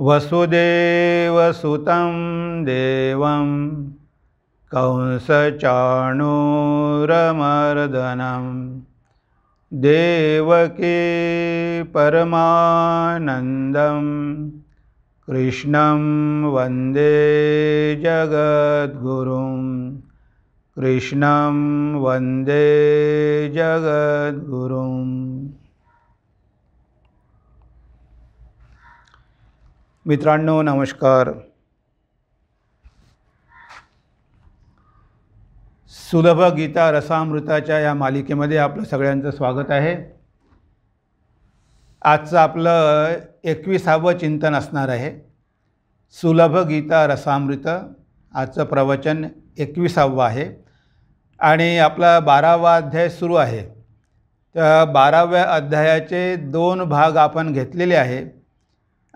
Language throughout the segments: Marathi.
वसुदेवसुतं देवं कंसचाणूरमर्दनं देवके परमानन्दं कृष्णं वन्दे जगद्गुरुं कृष्णं वन्दे जगद्गुरुम् मित्रांनो नमस्कार सुलभ गीता रसामृताच्या या मालिकेमध्ये आपलं सगळ्यांचं स्वागत आहे आजचं आपलं एकविसावं चिंतन असणार आहे सुलभ गीता रसामृत आजचं प्रवचन एकविसावं आहे आणि आपला बारावा अध्याय सुरू आहे त्या बाराव्या अध्यायाचे दोन भाग आपण घेतलेले आहे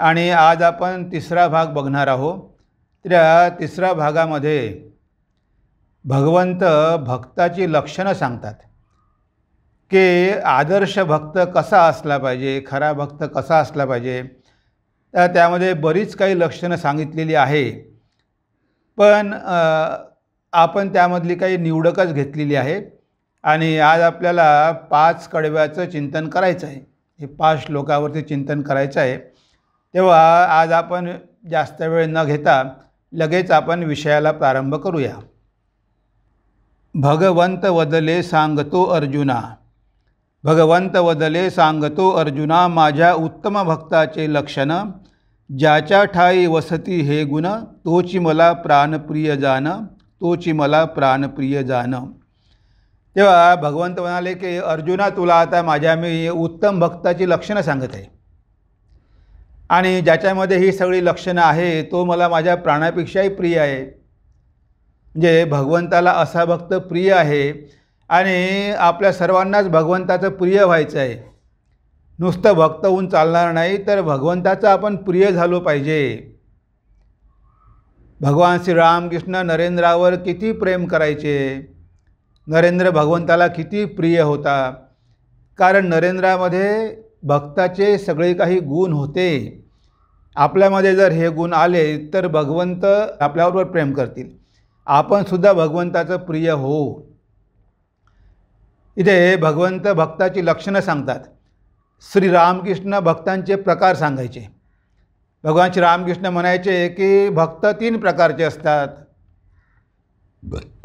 आणि आज आपण तिसरा भाग बघणार आहोत त्या तिसऱ्या भागामध्ये भगवंत भक्ताची लक्षणं सांगतात की आदर्श भक्त कसा असला पाहिजे खरा भक्त कसा असला पाहिजे तर त्यामध्ये बरीच काही लक्षणं सांगितलेली आहे पण आपण त्यामधली काही निवडकच घेतलेली आहे आणि आज आपल्याला पाच कडव्याचं चिंतन करायचं आहे हे पाच श्लोकावरती चिंतन करायचं आहे तेव्हा आज आपण जास्त वेळ न घेता लगेच आपण विषयाला प्रारंभ करूया भगवंत वदले सांगतो अर्जुना भगवंत वदले सांगतो अर्जुना माझ्या उत्तम भक्ताचे लक्षणं ज्याच्या ठाई वसती हे गुण तोची मला प्राणप्रिय जाणं तोची मला प्राणप्रिय जाणं तेव्हा भगवंत म्हणाले की अर्जुना तुला आता माझ्या मी उत्तम भक्ताची लक्षणं सांगत आहे आणि ज्याच्यामध्ये ही सगळी लक्षणं आहे तो मला माझ्या प्राणापेक्षाही प्रिय आहे म्हणजे भगवंताला असा भक्त प्रिय आहे आणि आपल्या सर्वांनाच भगवंताचं प्रिय व्हायचं आहे नुसतं भक्त होऊन चालणार नाही तर भगवंताचं आपण प्रिय झालो पाहिजे भगवान श्री रामकृष्ण नरेंद्रावर किती प्रेम करायचे नरेंद्र भगवंताला किती प्रिय होता कारण नरेंद्रामध्ये भक्ताचे सगळे काही गुण होते आपल्यामध्ये जर हे गुण आले तर भगवंत आपल्याबरोबर प्रेम करतील आपणसुद्धा भगवंताचं प्रिय हो इथे भगवंत भक्ताची लक्षणं सांगतात श्री रामकृष्ण भक्तांचे प्रकार सांगायचे भगवान श्री रामकृष्ण म्हणायचे की भक्त तीन प्रकारचे असतात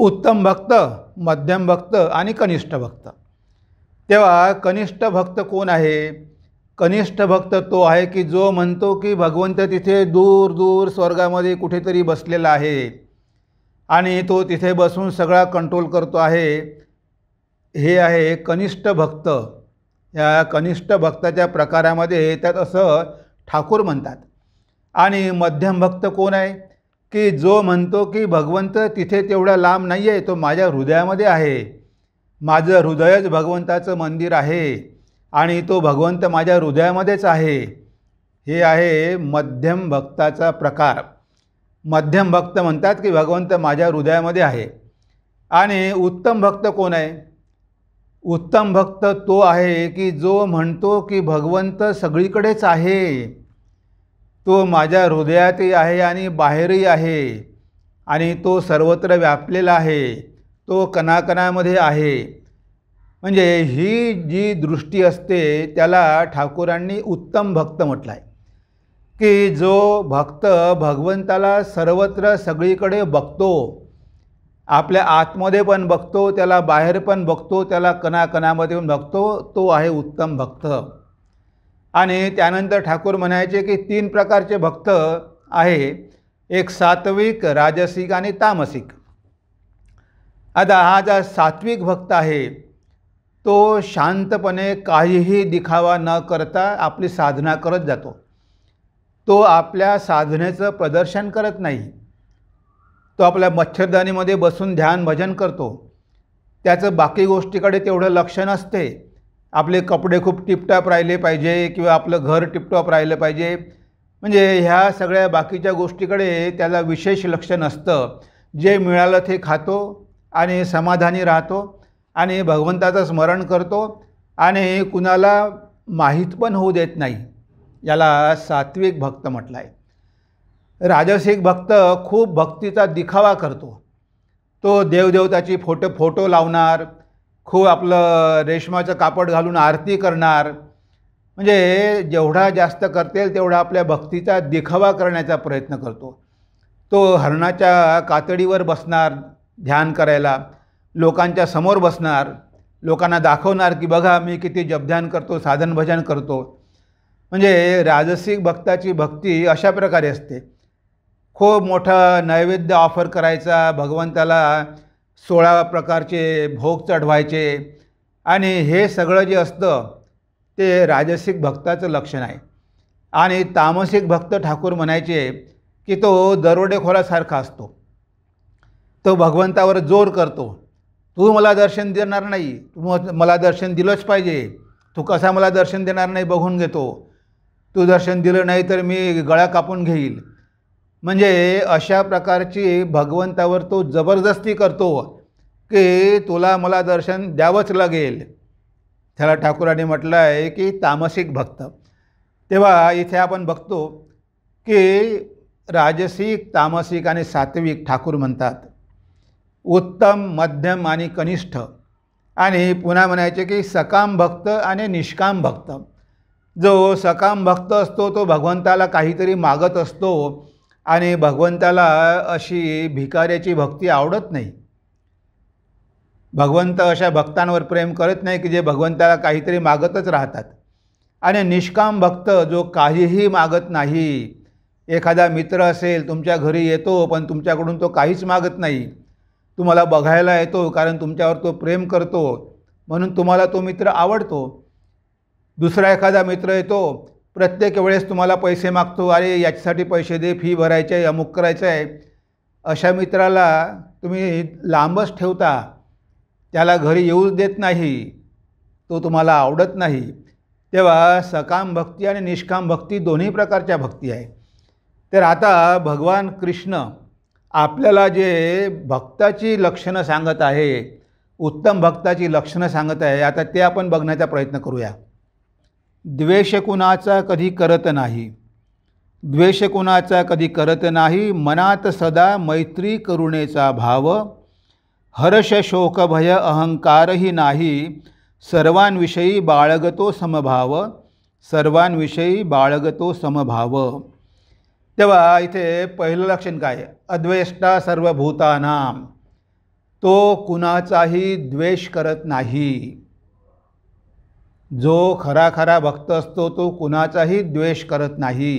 उत्तम भक्त मध्यम भक्त आणि कनिष्ठ भक्त तेव्हा कनिष्ठ भक्त कोण आहे कनिष्ठ भक्त तो आहे की जो म्हणतो की भगवंत तिथे दूर दूर स्वर्गामध्ये कुठेतरी बसलेला आहे आणि तो तिथे बसून सगळा कंट्रोल करतो आहे हे आहे कनिष्ठ भक्त या कनिष्ठ भक्ताच्या प्रकारामध्ये त्यात असं ठाकूर म्हणतात आणि मध्यम भक्त कोण आहे की जो म्हणतो की भगवंत तिथे तेवढा लांब नाही आहे तो माझ्या हृदयामध्ये आहे माझं हृदयच भगवंताचं मंदिर आहे आणि तो भगवंत माझ्या हृदयामध्येच आहे हे आहे मध्यम भक्ताचा प्रकार मध्यम भक्त म्हणतात की भगवंत माझ्या हृदयामध्ये आहे आणि उत्तम भक्त कोण आहे उत्तम भक्त तो आहे की जो म्हणतो की भगवंत सगळीकडेच आहे तो माझ्या हृदयातही आहे आणि बाहेरही आहे आणि तो सर्वत्र व्यापलेला आहे तो कणाकणामध्ये आहे म्हणजे ही जी दृष्टी असते त्याला ठाकूरांनी उत्तम भक्त म्हटला आहे की जो भक्त भगवंताला सर्वत्र सगळीकडे बघतो आपल्या आतमध्ये पण बघतो त्याला बाहेर पण बघतो त्याला कणाकणामध्ये पण बघतो तो आहे उत्तम भक्त आणि त्यानंतर ठाकूर म्हणायचे की तीन प्रकारचे भक्त आहे एक सात्विक राजसिक आणि तामसिक आता हा जो सात्विक भक्त आहे तो शांतपणे काहीही दिखावा न करता आपली साधना करत जातो तो आपल्या साधनेचं प्रदर्शन करत नाही तो आपल्या मच्छरदानीमध्ये बसून ध्यान भजन करतो त्याचं बाकी गोष्टीकडे तेवढं लक्ष नसते आपले कपडे खूप टिपटॉप राहिले पाहिजे किंवा आपलं घर टिपटॉप राहिलं पाहिजे म्हणजे ह्या सगळ्या बाकीच्या गोष्टीकडे त्याला विशेष लक्ष नसतं जे मिळालं ते खातो आणि समाधानी राहतो आणि भगवंताचं स्मरण करतो आणि कुणाला माहीत पण होऊ देत नाही याला सात्विक भक्त म्हटलं आहे राजसिक भक्त खूप भक्तीचा दिखावा करतो तो देवदेवताची फोटो फोटो लावणार खूप आपलं रेशमाचं कापड घालून आरती करणार म्हणजे जेवढा जास्त करतेल तेवढा आपल्या भक्तीचा दिखावा करण्याचा प्रयत्न करतो तो हरणाच्या कातडीवर बसणार ध्यान करायला लोकांच्या समोर बसणार लोकांना दाखवणार की बघा मी किती जपध्यान करतो साधन भजन करतो म्हणजे राजसिक भक्ताची भक्ती अशा प्रकारे असते खूप मोठं नैवेद्य ऑफर करायचा भगवंताला सोळा प्रकारचे भोग चढवायचे आणि हे सगळं जे असतं ते राजसिक भक्ताचं लक्षण आहे आणि तामसिक भक्त ठाकूर म्हणायचे की तो दरोडेखोरासारखा असतो तो भगवंतावर जोर करतो तू मला दर्शन देणार नाही तू मला दर्शन दिलंच पाहिजे तू कसा मला दर्शन देणार नाही बघून घेतो तू दर्शन दिलं नाही तर मी गळा कापून घेईल म्हणजे अशा प्रकारची भगवंतावर तो जबरदस्ती करतो की तुला मला दर्शन द्यावंच लागेल त्याला ठाकूरांनी म्हटलं आहे की तामसिक भक्त तेव्हा इथे आपण बघतो की राजसिक तामसिक आणि सात्विक ठाकूर म्हणतात उत्तम मध्यम आणि कनिष्ठ आणि पुन्हा म्हणायचे की सकाम भक्त आणि निष्काम भक्त जो सकाम भक्त असतो तो भगवंताला काहीतरी मागत असतो आणि भगवंताला अशी भिकाऱ्याची भक्ती आवडत नाही भगवंत अशा भक्तांवर प्रेम करत नाही की जे भगवंताला काहीतरी मागतच राहतात आणि निष्काम भक्त जो काहीही मागत नाही एखादा मित्र असेल तुमच्या घरी येतो पण तुमच्याकडून तो काहीच मागत नाही तुम्हाला बघायला येतो कारण तुमच्यावर तो प्रेम करतो म्हणून तुम्हाला तो मित्र आवडतो दुसरा एखादा मित्र येतो प्रत्येक वेळेस तुम्हाला पैसे मागतो अरे याच्यासाठी पैसे दे फी भरायचे आहे अमुक करायचं आहे अशा मित्राला तुम्ही लांबच ठेवता त्याला घरी येऊ देत नाही तो तुम्हाला आवडत नाही तेव्हा सकाम भक्ती आणि निष्काम भक्ती दोन्ही प्रकारच्या भक्ती आहे तर आता भगवान कृष्ण आपल्याला जे भक्ताची लक्षणं सांगत आहे उत्तम भक्ताची लक्षणं सांगत आहे आता ते आपण बघण्याचा प्रयत्न करूया द्वेष कुणाचा कधी करत नाही द्वेष कुणाचा कधी करत नाही मनात सदा मैत्री करुणेचा भाव हर्ष शोकभय अहंकारही नाही सर्वांविषयी बाळगतो समभाव सर्वांविषयी बाळगतो समभाव तेव्हा इथे पहिलं लक्षण काय अद्वेष्टा सर्व भूतानाम तो कुणाचाही द्वेष करत नाही जो खरा खरा भक्त असतो तो कुणाचाही द्वेष करत नाही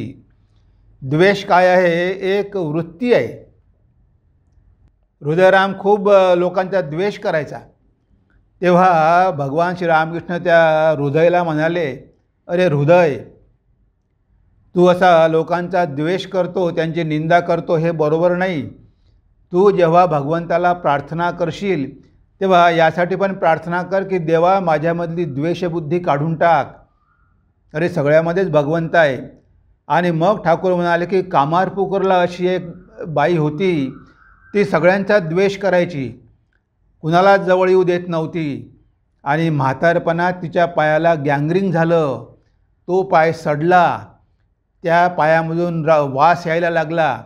द्वेष काय आहे एक वृत्ती आहे हृदयराम खूप लोकांचा द्वेष करायचा तेव्हा भगवान श्री रामकृष्ण त्या हृदयाला म्हणाले अरे हृदय तू असा लोकांचा द्वेष करतो त्यांची निंदा करतो हे बरोबर नाही तू जेव्हा भगवंताला प्रार्थना करशील तेव्हा यासाठी पण प्रार्थना कर की देवा माझ्यामधली द्वेषबुद्धी काढून टाक अरे सगळ्यामध्येच भगवंत आहे आणि मग ठाकूर म्हणाले की कामारपुकरला अशी एक बाई होती ती सगळ्यांचा द्वेष करायची कुणाला जवळ येऊ देत नव्हती आणि म्हातारपणा तिच्या पायाला गँगरिंग झालं तो पाय सडला त्या पायामधून रा वास यायला लागला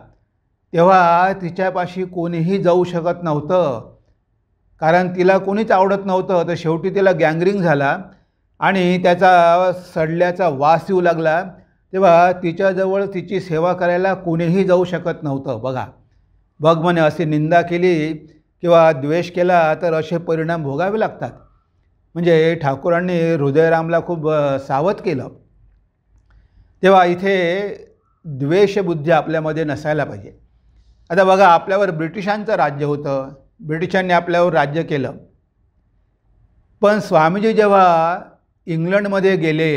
तेव्हा तिच्यापाशी कोणीही जाऊ शकत नव्हतं कारण तिला कोणीच आवडत नव्हतं तर शेवटी तिला गँगरिंग झाला आणि त्याचा सडल्याचा वास येऊ लागला तेव्हा तिच्याजवळ तिची सेवा करायला कोणीही जाऊ शकत नव्हतं बघा बघ म्हणे अशी निंदा केली किंवा द्वेष केला तर असे परिणाम भोगावे लागतात म्हणजे ठाकूरांनी हृदयरामला खूप सावध केलं तेव्हा इथे द्वेषबुद्धी आपल्यामध्ये नसायला पाहिजे आता बघा आपल्यावर ब्रिटिशांचं राज्य होतं ब्रिटिशांनी आपल्यावर राज्य केलं पण स्वामीजी जेव्हा इंग्लंडमध्ये गेले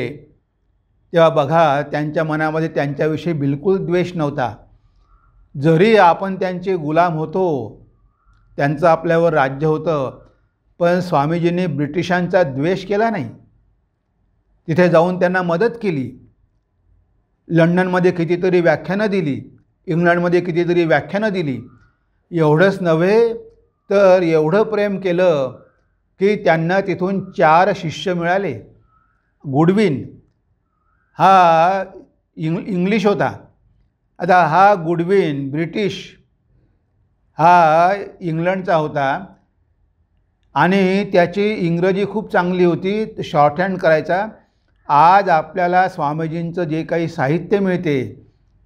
तेव्हा बघा त्यांच्या मनामध्ये त्यांच्याविषयी बिलकुल द्वेष नव्हता जरी आपण त्यांचे गुलाम होतो त्यांचं आपल्यावर राज्य होतं पण स्वामीजींनी ब्रिटिशांचा द्वेष केला नाही तिथे जाऊन त्यांना मदत केली लंडनमध्ये कितीतरी व्याख्यानं दिली इंग्लंडमध्ये कितीतरी व्याख्यानं दिली एवढंच नव्हे तर एवढं प्रेम केलं की त्यांना तिथून चार शिष्य मिळाले गुडविन हा इंग इंग्लिश होता आता हा गुडविन ब्रिटिश हा इंग्लंडचा होता आणि त्याची इंग्रजी खूप चांगली होती हँड करायचा आज आपल्याला स्वामीजींचं जे काही साहित्य मिळते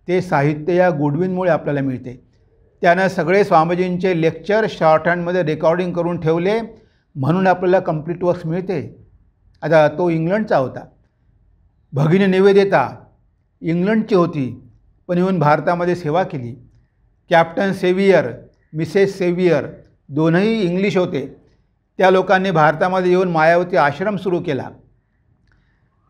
ते साहित्य या गुडविनमुळे आपल्याला मिळते त्यानं सगळे स्वामीजींचे लेक्चर शॉर्ट हँडमध्ये रेकॉर्डिंग करून ठेवले म्हणून आपल्याला कम्प्लीट वर्क्स मिळते आता तो इंग्लंडचा होता भगिनी निवेदिता इंग्लंडची होती पण येऊन भारतामध्ये सेवा केली कॅप्टन सेवियर मिसेस सेवियर दोनही इंग्लिश होते त्या लोकांनी भारतामध्ये येऊन मायावती आश्रम सुरू केला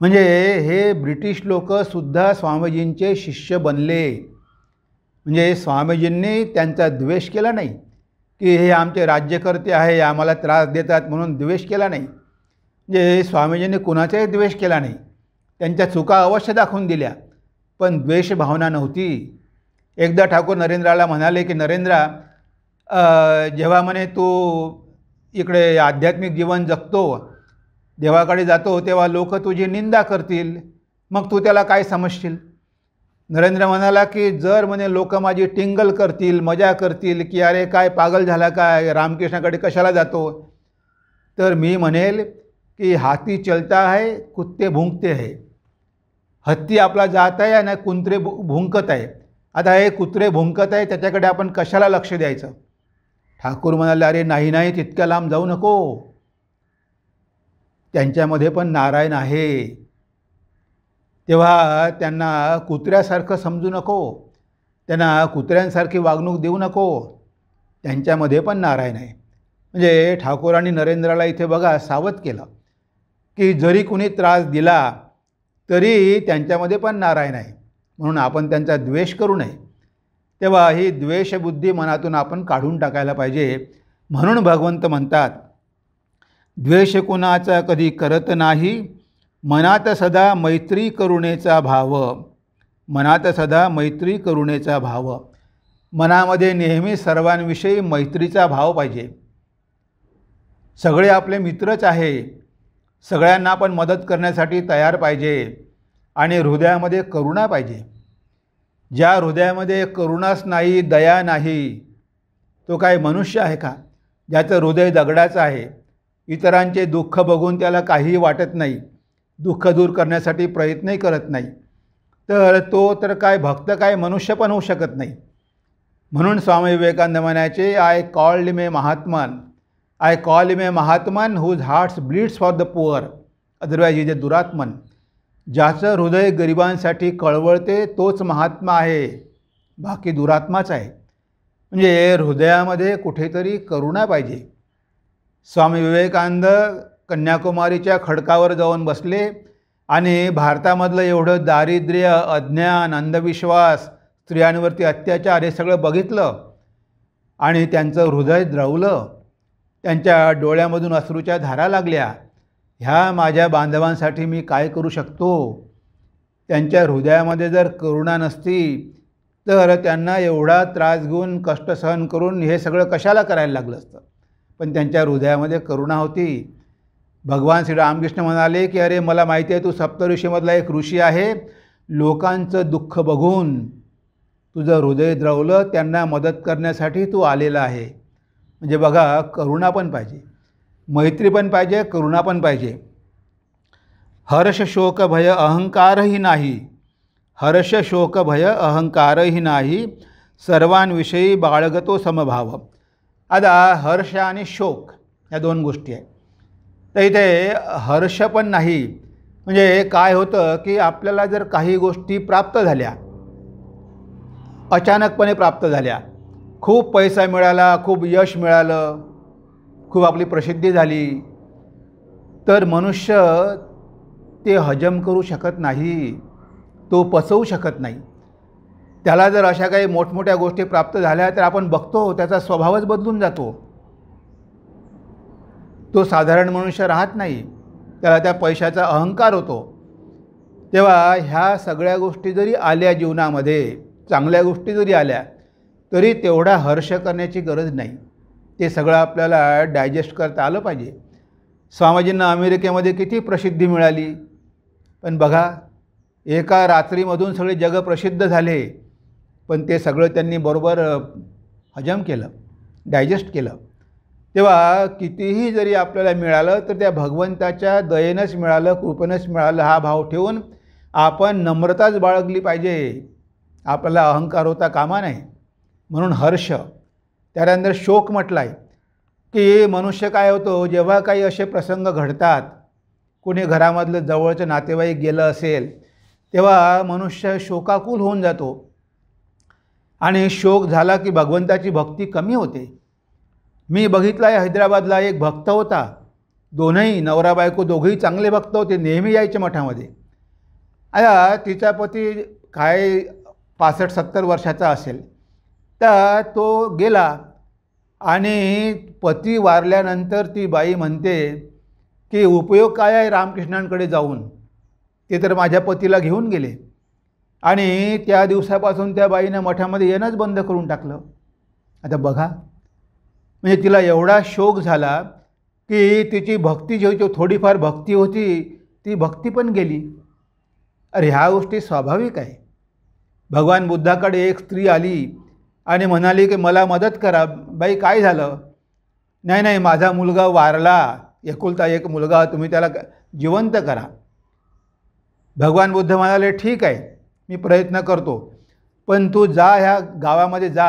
म्हणजे हे ब्रिटिश लोकसुद्धा स्वामीजींचे शिष्य बनले म्हणजे स्वामीजींनी त्यांचा द्वेष केला नाही की हे आमचे राज्यकर्ते आहे आम्हाला त्रास देतात म्हणून द्वेष केला नाही म्हणजे स्वामीजींनी कुणाचाही द्वेष केला नाही त्यांच्या चुका अवश्य दाखवून दिल्या पण द्वेषभावना नव्हती एकदा ठाकूर नरेंद्राला म्हणाले की नरेंद्रा जेव्हा म्हणे तू इकडे आध्यात्मिक जीवन जगतो देवाकडे जातो तेव्हा लोक तुझी निंदा करतील मग तू त्याला काय समजशील नरेंद्र म्हणाला की जर म्हणे लोक माझी टिंगल करतील मजा करतील की अरे काय पागल झाला काय रामकृष्णाकडे कशाला जातो तर मी म्हणेल की हाती चलता आहे कुत्ते भुंकते आहे हत्ती आपला जात आहे आणि कुत्रे भु भुंकत आहे आता हे कुत्रे भुंकत आहे त्याच्याकडे आपण कशाला लक्ष द्यायचं ठाकूर म्हणाले अरे नाही नाही तितक्या लांब जाऊ नको त्यांच्यामध्ये पण नारायण आहे तेव्हा त्यांना कुत्र्यासारखं समजू नको त्यांना कुत्र्यांसारखी वागणूक देऊ नको त्यांच्यामध्ये पण नारायण आहे म्हणजे ठाकूरांनी नरेंद्राला इथे बघा सावध केलं की जरी कुणी त्रास दिला तरी त्यांच्यामध्ये पण नारायण आहे म्हणून आपण त्यांचा द्वेष करू नये तेव्हा ही द्वेषबुद्धी मनातून आपण काढून टाकायला पाहिजे म्हणून भगवंत म्हणतात द्वेष कुणाचा कधी करत नाही मनात सदा मैत्री करुणेचा भाव मनात सदा मैत्री करुणेचा भाव मनामध्ये नेहमी सर्वांविषयी मैत्रीचा भाव पाहिजे सगळे आपले मित्रच आहे सगळ्यांना पण मदत करण्यासाठी तयार पाहिजे आणि हृदयामध्ये करुणा पाहिजे ज्या हृदयामध्ये करुणाच नाही दया नाही तो काय मनुष्य आहे का ज्याचं हृदय दगडाचं आहे इतरांचे दुःख बघून त्याला काहीही वाटत नाही दुःख दूर करण्यासाठी प्रयत्नही करत नाही तर तो तर काय भक्त काय मनुष्य पण होऊ शकत नाही म्हणून स्वामी विवेकानंद म्हणायचे आय कॉल्ड मे महात्मान आय कॉल मे महात्मन whose hearts bleeds for the poor otherwise is a दुरात्मन ज्याचं हृदय गरिबांसाठी कळवळते तोच महात्मा आहे बाकी दुरात्माच आहे म्हणजे हृदयामध्ये कुठेतरी करुणा पाहिजे स्वामी विवेकानंद कन्याकुमारीच्या खडकावर जाऊन बसले आणि भारतामधलं एवढं दारिद्र्य अज्ञान अंधविश्वास स्त्रियांवरती अत्याचार हे सगळं बघितलं आणि त्यांचं हृदय द्रवलं त्यांच्या डोळ्यामधून अश्रूच्या धारा लागल्या ह्या माझ्या बांधवांसाठी मी काय करू शकतो त्यांच्या हृदयामध्ये जर करुणा नसती तर त्यांना एवढा त्रास घेऊन कष्ट सहन करून हे सगळं कशाला करायला लागलं असतं पण त्यांच्या हृदयामध्ये करुणा होती भगवान श्री रामकृष्ण म्हणाले की अरे मला माहिती आहे तू सप्तऋषीमधला एक ऋषी आहे लोकांचं दुःख बघून तुझं हृदय द्रवलं त्यांना मदत करण्यासाठी तू आलेला आहे म्हणजे बघा करुणा पण पाहिजे मैत्री पण पाहिजे करुणा पण पाहिजे हर्ष शोक भय अहंकारही नाही हर्ष शोक भय अहंकारही नाही सर्वांविषयी बाळगतो समभाव आता हर्ष आणि शोक या दोन गोष्टी आहेत तर इथे हर्ष पण नाही म्हणजे काय होतं की आपल्याला जर काही गोष्टी प्राप्त झाल्या अचानकपणे प्राप्त झाल्या खूप पैसा मिळाला खूप यश मिळालं खूप आपली प्रसिद्धी झाली तर मनुष्य ते हजम करू शकत नाही तो पचवू शकत नाही त्याला जर अशा काही मोठमोठ्या गोष्टी प्राप्त झाल्या तर आपण बघतो त्याचा स्वभावच बदलून जातो तो साधारण मनुष्य राहत नाही त्याला त्या पैशाचा अहंकार होतो तेव्हा ह्या सगळ्या गोष्टी जरी आल्या जीवनामध्ये चांगल्या गोष्टी जरी आल्या तरी तेवढा हर्ष करण्याची गरज नाही ते सगळं आपल्याला डायजेस्ट करता आलं पाहिजे स्वामीजींना अमेरिकेमध्ये किती प्रसिद्धी मिळाली पण बघा एका रात्रीमधून सगळे जग प्रसिद्ध झाले पण ते सगळं त्यांनी बरोबर हजम केलं डायजेस्ट केलं तेव्हा कितीही जरी आपल्याला मिळालं तर त्या भगवंताच्या दयेनंच मिळालं कृपेनंच मिळालं हा भाव ठेवून आपण नम्रताच बाळगली पाहिजे आपल्याला अहंकार होता कामा नाही म्हणून हर्ष त्यानंतर शोक म्हटला आहे की मनुष्य काय होतो जेव्हा काही असे प्रसंग घडतात कुणी घरामधलं जवळचं नातेवाईक गेलं असेल तेव्हा मनुष्य शोकाकुल होऊन जातो आणि शोक झाला की भगवंताची भक्ती कमी होते मी बघितला आहे हैदराबादला एक भक्त होता दोनही नवरा बायको दोघंही चांगले भक्त होते नेहमी यायचे मठामध्ये आता तिचा पती काय पासष्ट सत्तर वर्षाचा असेल तर तो गेला आणि पती वारल्यानंतर ती बाई म्हणते की उपयोग काय आहे रामकृष्णांकडे जाऊन ते तर माझ्या पतीला घेऊन गेले आणि त्या दिवसापासून त्या बाईनं मठामध्ये येणंच बंद करून टाकलं आता बघा म्हणजे तिला एवढा शोक झाला की तिची भक्ती जी थोडीफार भक्ती होती ती भक्ती पण गेली अरे ह्या गोष्टी स्वाभाविक आहे भगवान बुद्धाकडे एक स्त्री आली आणि म्हणाली की मला मदत करा बाई काय झालं नाही नाही माझा मुलगा वारला एकुलता एक मुलगा तुम्ही त्याला जिवंत करा भगवान बुद्ध म्हणाले ठीक आहे मी प्रयत्न करतो पण तू जा ह्या गावामध्ये जा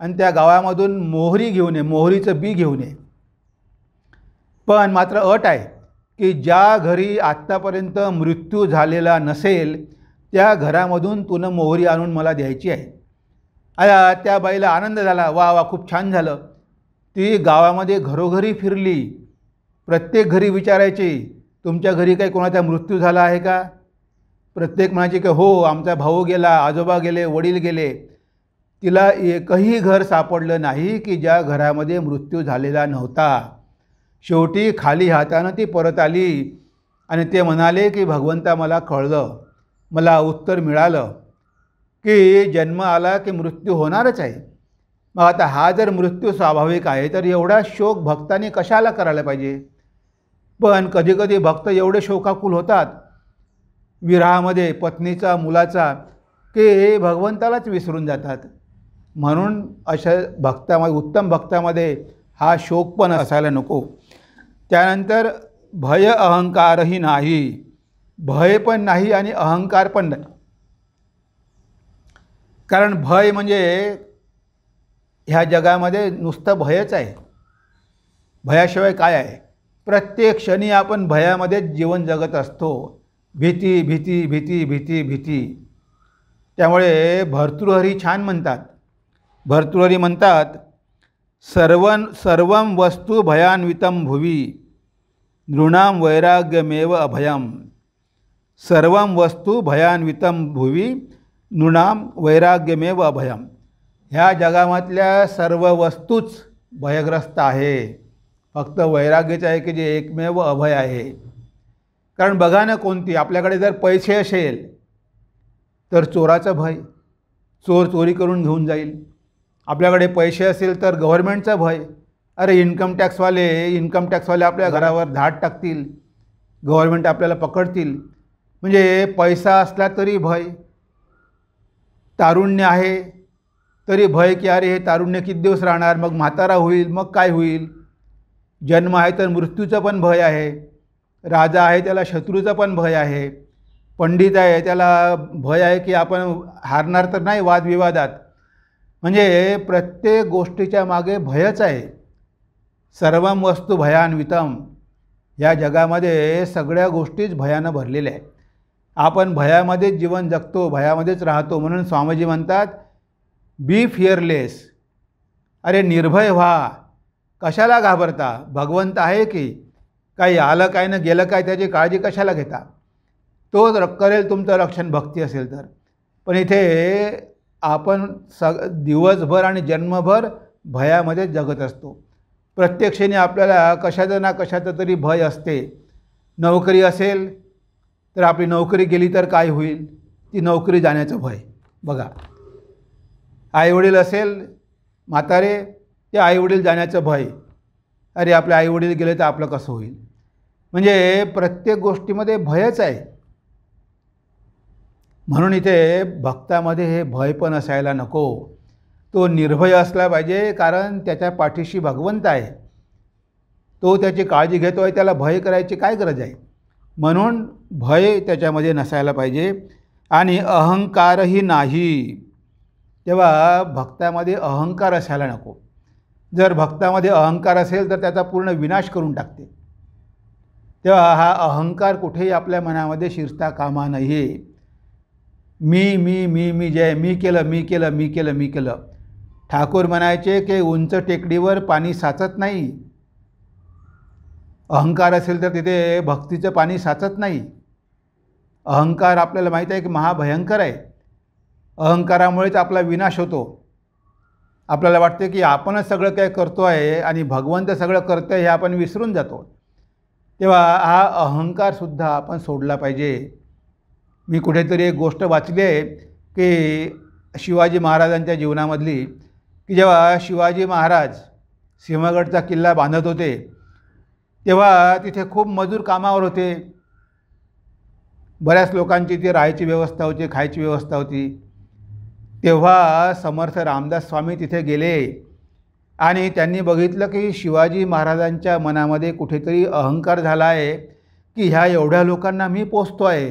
आणि त्या गावामधून मोहरी घेऊन ये मोहरीचं बी घेऊन ये पण मात्र अट आहे की ज्या घरी आत्तापर्यंत मृत्यू झालेला नसेल त्या घरामधून तुनं मोहरी आणून मला द्यायची आहे आया त्या बाईला आनंद झाला वा वा खूप छान झालं ती गावामध्ये घरोघरी फिरली प्रत्येक घरी विचारायची तुमच्या घरी काही कोणाचा मृत्यू झाला आहे का प्रत्येक म्हणायचे की हो आमचा भाऊ गेला आजोबा गेले वडील गेले तिला एकही घर सापडलं नाही की ज्या घरामध्ये मृत्यू झालेला नव्हता शेवटी खाली हातानं ती परत आली आणि ते म्हणाले की भगवंता मला कळलं मला उत्तर मिळालं की जन्म आला की मृत्यू होणारच आहे मग आता हा जर मृत्यू स्वाभाविक आहे तर एवढा शोक भक्तांनी कशाला करायला पाहिजे पण कधीकधी भक्त एवढे शोकाकुल होतात विराहामध्ये पत्नीचा मुलाचा ते हे भगवंतालाच विसरून जातात म्हणून अशा भक्तामध्ये उत्तम भक्तामध्ये हा शोक पण असायला नको त्यानंतर भय अहंकारही नाही भय पण नाही आणि अहंकार पण नाही कारण भय म्हणजे ह्या जगामध्ये नुसतं भयच आहे भयाशिवाय काय आहे प्रत्येक क्षणी आपण भयामध्ये जीवन जगत असतो भीती भीती भीती भीती भीती त्यामुळे भर्तृहरी छान म्हणतात भर्तृहरी म्हणतात सर्व सर्व वस्तू भयान्वितम भुवी नृणाम वैराग्यमेव अभयम सर्व वस्तू भयान्वितम भुवी नृणाम वैराग्यमेव अभयम ह्या जगामधल्या सर्व वस्तूच भयग्रस्त आहे फक्त वैराग्यच आहे की जे एकमेव अभय आहे कारण बघा ना कोणती आपल्याकडे जर पैसे असेल तर चोराचा भय चोर चोरी करून घेऊन जाईल आपल्याकडे पैसे असेल तर गव्हर्मेंटचा भय अरे इन्कम टॅक्सवाले इन्कम टॅक्सवाले आपल्या घरावर धाड टाकतील गव्हर्मेंट आपल्याला पकडतील म्हणजे पैसा असला तरी भय तारुण्य आहे तरी भय की अरे हे तारुण्य किती दिवस राहणार मग म्हातारा होईल मग काय होईल जन्म आहे तर मृत्यूचं पण भय आहे राजा आहे त्याला शत्रूचा पण भय आहे पंडित आहे त्याला भय आहे की आपण हारणार तर नाही वादविवादात म्हणजे प्रत्येक गोष्टीच्या मागे भयच आहे सर्व वस्तू भयान्वितम या जगामध्ये सगळ्या गोष्टीच भयानं भरलेल्या आहेत आपण भयामध्येच जीवन जगतो भयामध्येच राहतो म्हणून स्वामीजी म्हणतात बी फिअरलेस अरे निर्भय व्हा कशाला घाबरता भगवंत आहे की काही आलं काय ना गेलं काय त्याची काळजी कशाला घेता तो करेल तुमचं रक्षण भक्ती असेल तर पण इथे आपण सग दिवसभर आणि जन्मभर भयामध्ये जगत असतो प्रत्यक्षेने आपल्याला कशाचं ना कशाचं तरी भय असते नोकरी असेल तर आपली नोकरी गेली तर काय होईल ती नोकरी जाण्याचं भय बघा आईवडील असेल म्हातारे ते आईवडील जाण्याचं भय अरे आपले आईवडील गेले तर आपलं कसं होईल म्हणजे प्रत्येक गोष्टीमध्ये भयच आहे म्हणून इथे भक्तामध्ये हे भय पण असायला नको तो निर्भय असला पाहिजे कारण त्याच्या पाठीशी भगवंत आहे तो त्याची काळजी घेतो आहे त्याला भय करायची काय गरज आहे म्हणून भय त्याच्यामध्ये नसायला पाहिजे आणि अहंकारही नाही तेव्हा भक्तामध्ये अहंकार असायला नको जर भक्तामध्ये अहंकार असेल तर त्याचा पूर्ण विनाश करून टाकते तेव्हा हा अहंकार कुठेही आपल्या मनामध्ये शिरता कामा नाही मी मी मी मी जय मी केलं मी केलं मी केलं मी केलं ठाकूर म्हणायचे की उंच टेकडीवर पाणी साचत नाही अहंकार असेल तर तिथे भक्तीचं पाणी साचत नाही अहंकार आपल्याला माहीत आहे की महाभयंकर आहे अहंकारामुळेच आपला विनाश होतो आपल्याला वाटते की आपणच सगळं काय करतो आहे आणि भगवंत सगळं करतं हे आपण विसरून जातो तेव्हा हा अहंकारसुद्धा आपण सोडला पाहिजे मी कुठेतरी एक गोष्ट वाचली आहे की शिवाजी महाराजांच्या जीवनामधली की जेव्हा शिवाजी महाराज सिंहगडचा किल्ला बांधत होते तेव्हा तिथे खूप मजूर कामावर होते बऱ्याच लोकांची ती राहायची व्यवस्था होती खायची व्यवस्था होती तेव्हा समर्थ रामदास स्वामी तिथे गेले आणि त्यांनी बघितलं की शिवाजी महाराजांच्या मनामध्ये कुठेतरी अहंकार झाला आहे की ह्या एवढ्या लोकांना मी पोचतो आहे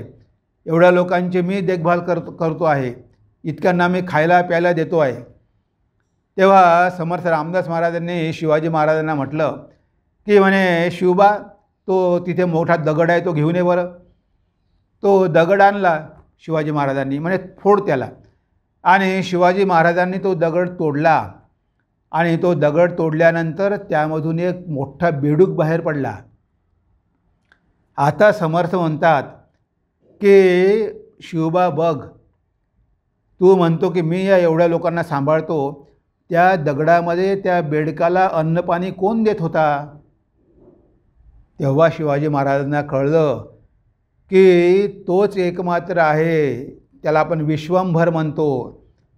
एवढ्या लोकांची मी देखभाल करतो करतो आहे इतक्यांना मी खायला प्यायला देतो आहे तेव्हा समर्थ रामदास महाराजांनी शिवाजी महाराजांना म्हटलं की म्हणे शिवबा तो तिथे मोठा दगड आहे तो घेऊन ये बरं तो दगड आणला शिवाजी महाराजांनी म्हणजे फोड त्याला आणि शिवाजी महाराजांनी तो दगड तोडला आणि तो दगड तोडल्यानंतर त्यामधून एक मोठा बेडूक बाहेर पडला आता समर्थ म्हणतात की शिवबा बघ तू म्हणतो की मी या एवढ्या लोकांना सांभाळतो त्या दगडामध्ये त्या बेडकाला अन्नपाणी कोण देत होता तेव्हा शिवाजी महाराजांना कळलं की तोच एकमात्र आहे त्याला आपण विश्वंभर म्हणतो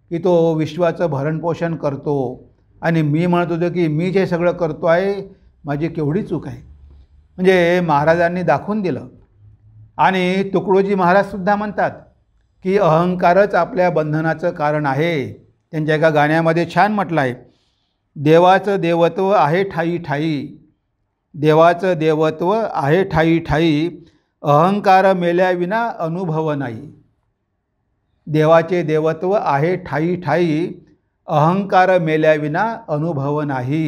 की तो विश्वाचं भरणपोषण करतो आणि मी म्हणत होतो की मी जे सगळं करतो आहे माझी केवढी चूक आहे म्हणजे महाराजांनी दाखवून दिलं आणि तुकडोजी महाराजसुद्धा म्हणतात की अहंकारच आपल्या बंधनाचं कारण आहे त्यांच्या एका गाण्यामध्ये छान म्हटलं आहे देवाचं देवत्व आहे ठाई ठाई देवाचं देवत्व आहे ठाई ठाई अहंकार मेल्याविना अनुभव नाही देवाचे देवत्व आहे ठाई ठाई अहंकार मेल्याविना अनुभव नाही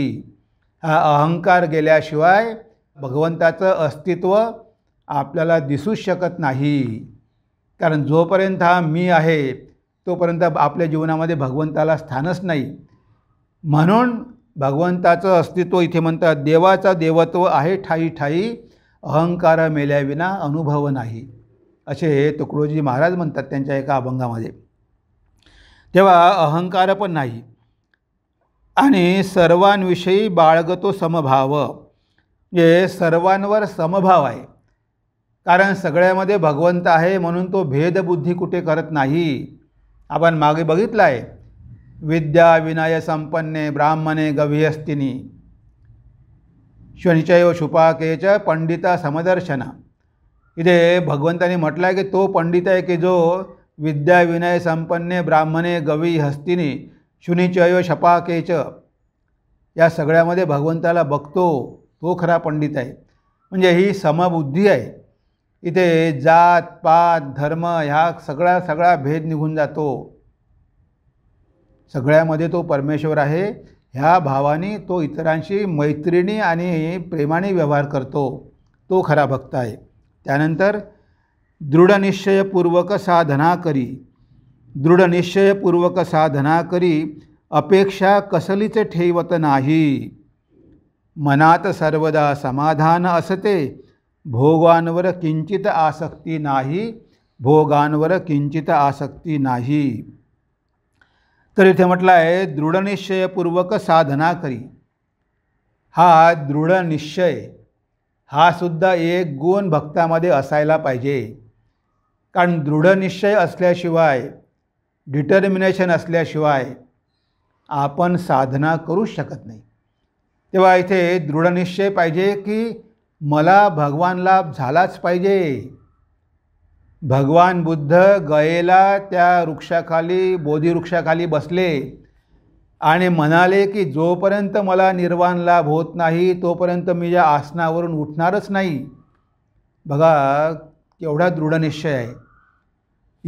हा अहंकार गेल्याशिवाय भगवंताचं अस्तित्व आपल्याला दिसूच शकत नाही कारण जोपर्यंत हा मी आहे तोपर्यंत आपल्या जीवनामध्ये भगवंताला स्थानच नाही म्हणून भगवंताचं अस्तित्व इथे म्हणतात देवाचा देवत्व आहे ठाई ठाई अहंकार मेल्याविना अनुभव नाही असे हे तुकडोजी महाराज म्हणतात त्यांच्या एका अभंगामध्ये तेव्हा अहंकार पण नाही आणि सर्वांविषयी बाळगतो समभाव म्हणजे सर्वांवर समभाव आहे कारण सगळ्यामध्ये भगवंत आहे म्हणून तो भेदबुद्धी कुठे करत नाही आपण मागे बघितलं आहे विद्या विनाय संपन्ने ब्राह्मणे गव्यस्तिनी शनिचय शुपाकेच पंडिता समदर्शना इथे भगवंताने म्हटलं आहे की तो पंडित आहे की जो विद्या विनय संपन्ने ब्राह्मणे गवी हस्तिनी शुनिचय शपाकेच या सगळ्यामध्ये भगवंताला बघतो तो खरा पंडित आहे म्हणजे ही समबुद्धी आहे इथे जात पात धर्म ह्या सगळा सगळा भेद निघून जातो सगळ्यामध्ये तो परमेश्वर आहे ह्या भावाने तो इतरांशी मैत्रिणी आणि प्रेमाने व्यवहार करतो तो खरा भक्त आहे त्यानंतर दृढनिश्चयपूर्वक साधना करी दृढनिश्चयपूर्वक साधना करी अपेक्षा कसलीच ठेवत नाही मनात सर्वदा समाधान असते भोगांवर किंचित आसक्ती नाही भोगांवर किंचित आसक्ती नाही तर इथे म्हटलं आहे दृढनिश्चयपूर्वक साधना करी हा दृढनिश्चय हा सुद्धा एक गुण भक्तामध्ये असायला पाहिजे कारण दृढनिश्चय असल्याशिवाय डिटर्मिनेशन असल्याशिवाय आपण साधना करू शकत नाही तेव्हा इथे दृढनिश्चय पाहिजे की मला भगवान लाभ झालाच पाहिजे भगवान बुद्ध गयेला त्या वृक्षाखाली बोधीवृक्षाखाली बसले आणि म्हणाले की जोपर्यंत मला निर्वाण लाभ होत नाही तोपर्यंत मी या आसनावरून उठणारच नाही बघा एवढा दृढ निश्चय आहे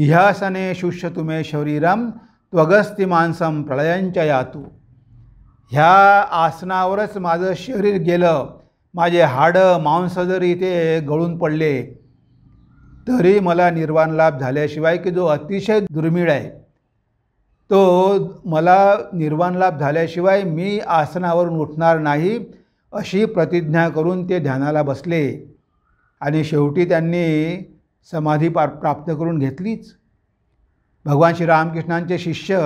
इहासने शुष्य तुमे शरीरम त्वगस्ती माणसम प्रळयांच्या यातू ह्या आसनावरच माझं शरीर गेलं माझे हाडं मांस जरी ते गळून पडले तरी मला निर्वाण लाभ झाल्याशिवाय की जो अतिशय दुर्मिळ आहे तो मला निर्वाण लाभ झाल्याशिवाय मी आसनावरून उठणार नाही अशी प्रतिज्ञा करून ते ध्यानाला बसले आणि शेवटी त्यांनी समाधी पा प्राप्त करून घेतलीच भगवान श्री रामकृष्णांचे शिष्य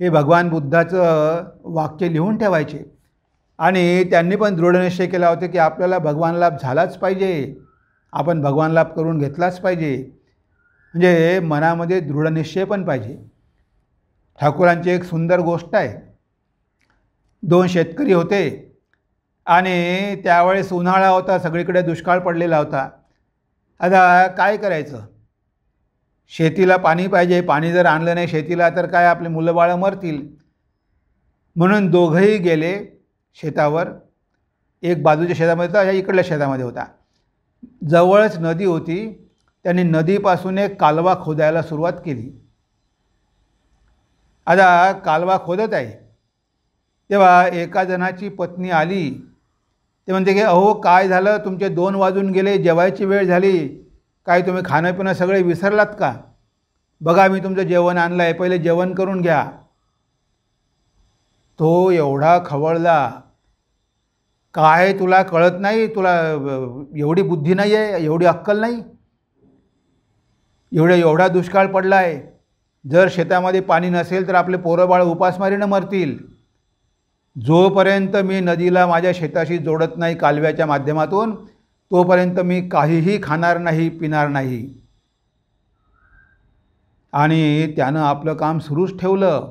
हे भगवान बुद्धाचं वाक्य लिहून ठेवायचे आणि त्यांनी पण दृढनिश्चय केला होता की आपल्याला भगवान लाभ झालाच पाहिजे आपण भगवान लाभ करून घेतलाच पाहिजे म्हणजे मनामध्ये दृढनिश्चय पण पाहिजे ठाकूरांची एक सुंदर गोष्ट आहे दोन शेतकरी होते आणि त्यावेळेस उन्हाळा होता सगळीकडे दुष्काळ पडलेला होता आता काय करायचं शेतीला पाणी पाहिजे पाणी जर आणलं नाही शेतीला तर काय आपले मुलंबाळं मरतील म्हणून दोघंही गेले शेतावर एक बाजूच्या शेतामध्ये होता इकडल्या शेतामध्ये होता जवळच नदी होती त्यांनी नदीपासून एक कालवा खोदायला सुरुवात केली आता कालवा खोदत आहे तेव्हा एका जणाची पत्नी आली ते म्हणते की अहो काय झालं तुमचे दोन वाजून गेले जेवायची वेळ झाली काय तुम्ही खाणंपिणं सगळे विसरलात का बघा मी तुमचं जेवण आणलं आहे पहिले जेवण करून घ्या तो एवढा खवळला काय तुला कळत नाही तुला एवढी बुद्धी नाही आहे एवढी अक्कल नाही एवढं एवढा दुष्काळ पडला आहे जर शेतामध्ये पाणी नसेल तर आपले पोरंबाळ उपासमारीनं मरतील जोपर्यंत मी नदीला माझ्या शेताशी जोडत नाही कालव्याच्या माध्यमातून तोपर्यंत मी काहीही खाणार नाही पिणार नाही आणि त्यानं आपलं काम सुरूच ठेवलं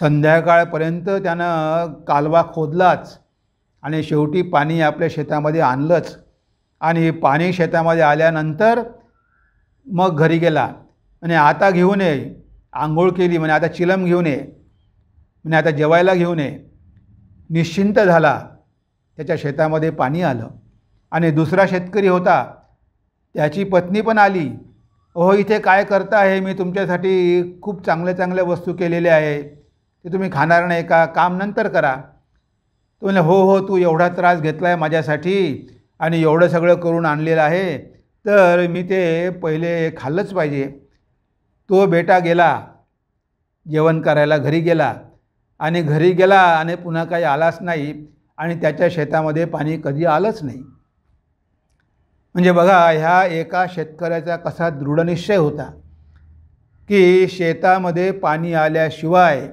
संध्याकाळपर्यंत त्यानं कालवा खोदलाच आणि शेवटी पाणी आपल्या शेतामध्ये आणलंच आणि पाणी शेतामध्ये आल्यानंतर मग घरी गेला आणि आता घेऊन ये आंघोळ केली म्हणजे आता चिलम घेऊन ये म्हणजे आता जेवायला घेऊन ये निश्चिंत झाला त्याच्या शेतामध्ये पाणी आलं आणि दुसरा शेतकरी होता त्याची पत्नी पण आली हो इथे काय करता आहे मी तुमच्यासाठी खूप चांगल्या चांगल्या वस्तू केलेल्या आहे ते तुम्ही खाणार नाही का काम नंतर करा तो म्हणजे हो हो तू एवढा त्रास घेतला आहे माझ्यासाठी आणि एवढं सगळं करून आणलेलं आहे तर मी ते पहिले खाल्लंच पाहिजे तो बेटा गेला जेवण करायला घरी गेला आणि घरी गेला आणि पुन्हा काही आलाच नाही आणि त्याच्या शेतामध्ये पाणी कधी आलंच नाही म्हणजे बघा ह्या एका शेतकऱ्याचा कसा दृढनिश्चय होता की शेतामध्ये पाणी आल्याशिवाय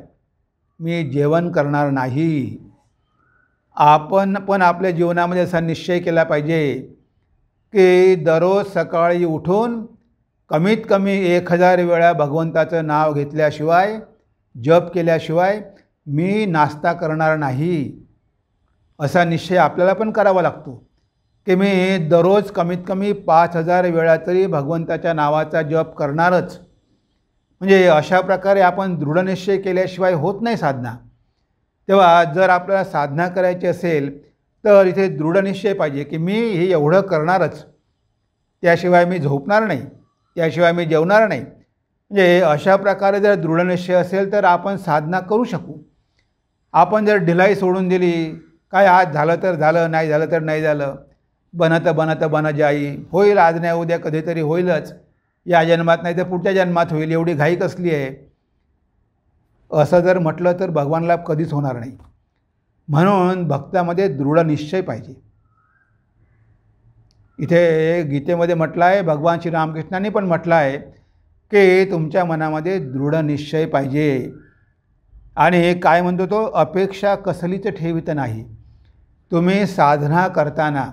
मी जेवण करणार नाही आपण पण आपल्या जीवनामध्ये असा निश्चय केला पाहिजे की दररोज सकाळी उठून कमीत कमी एक हजार वेळा भगवंताचं नाव घेतल्याशिवाय जप केल्याशिवाय मी नाश्ता करणार नाही असा निश्चय आपल्याला पण करावा लागतो की मी दररोज कमीत कमी पाच हजार वेळा तरी भगवंताच्या नावाचा जप करणारच म्हणजे अशा प्रकारे आपण दृढनिश्चय केल्याशिवाय होत नाही साधना तेव्हा जर आपल्याला साधना करायची असेल तर इथे दृढनिश्चय पाहिजे की मी हे एवढं करणारच त्याशिवाय मी झोपणार नाही त्याशिवाय मी जेवणार नाही म्हणजे अशा प्रकारे जर दृढनिश्चय असेल तर आपण साधना करू शकू आपण जर ढिलाई सोडून दिली काय आज झालं तर झालं नाही झालं तर नाही झालं बनत बनत बन जाई होईल आज नाही उद्या कधीतरी होईलच या जन्मात नाही तर पुढच्या जन्मात होईल एवढी घाई कसली आहे असं जर म्हटलं तर भगवानला कधीच होणार नाही म्हणून भक्तामध्ये दृढ निश्चय पाहिजे इथे गीतेमध्ये म्हटलं आहे भगवान श्रीरामकृष्णांनी पण म्हटलं आहे की तुमच्या मनामध्ये दृढ निश्चय पाहिजे आणि काय म्हणतो तो अपेक्षा कसलीच ठेवित नाही तुम्ही साधना करताना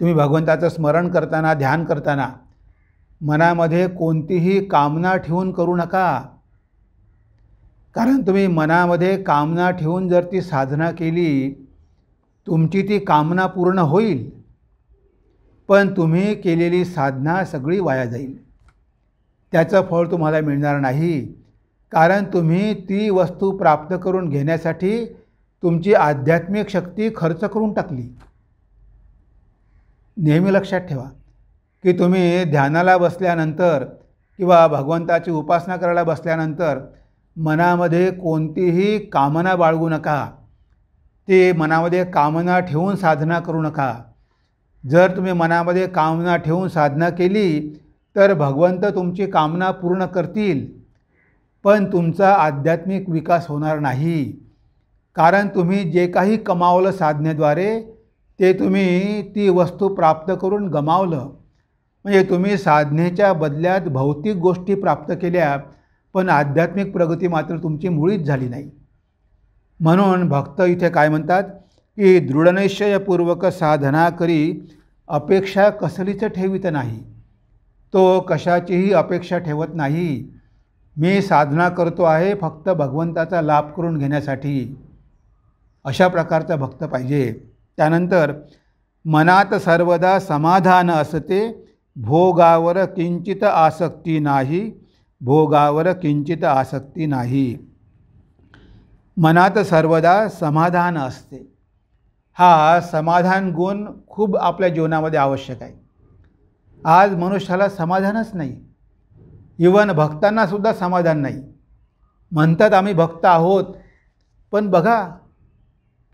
तुम्ही भगवंताचं स्मरण करताना ध्यान करताना मनामध्ये कोणतीही कामना ठेवून करू नका कारण तुम्ही मनामध्ये कामना ठेवून जर ती साधना केली तुमची ती कामना पूर्ण होईल पण तुम्ही केलेली साधना सगळी वाया जाईल त्याचं फळ तुम्हाला मिळणार नाही कारण तुम्ही ती वस्तू प्राप्त करून घेण्यासाठी तुमची आध्यात्मिक शक्ती खर्च करून टाकली नेहमी लक्षात ठेवा की तुम्ही ध्यानाला बसल्यानंतर किंवा भगवंताची उपासना करायला बसल्यानंतर मनामध्ये कोणतीही कामना बाळगू नका ते मनामध्ये कामना ठेवून साधना करू नका जर तुम्ही मनामध्ये कामना ठेवून साधना केली तर भगवंत तुमची कामना पूर्ण करतील पण तुमचा आध्यात्मिक विकास होणार नाही कारण तुम्ही जे काही कमावलं साधनेद्वारे ते तुम्ही ती वस्तू प्राप्त करून गमावलं म्हणजे तुम्ही साधनेच्या बदल्यात भौतिक गोष्टी प्राप्त केल्या पण आध्यात्मिक प्रगती मात्र तुमची मुळीच झाली नाही म्हणून भक्त इथे काय म्हणतात की दृढनिश्चयपूर्वक साधना करी अपेक्षा कसलीच ठेवित नाही तो कशाचीही अपेक्षा ठेवत नाही मी साधना करतो आहे फक्त भगवंताचा लाभ करून घेण्यासाठी अशा प्रकारचा भक्त पाहिजे त्यानंतर मनात सर्वदा समाधान असते भोगावर किंचित आसक्ती नाही भोगावर किंचित आसक्ती नाही मनात सर्वदा समाधान असते हा समाधान गुण खूप आपल्या जीवनामध्ये आवश्यक आहे आज मनुष्याला समाधानच नाही इवन भक्तांनासुद्धा समाधान नाही म्हणतात आम्ही भक्त आहोत पण बघा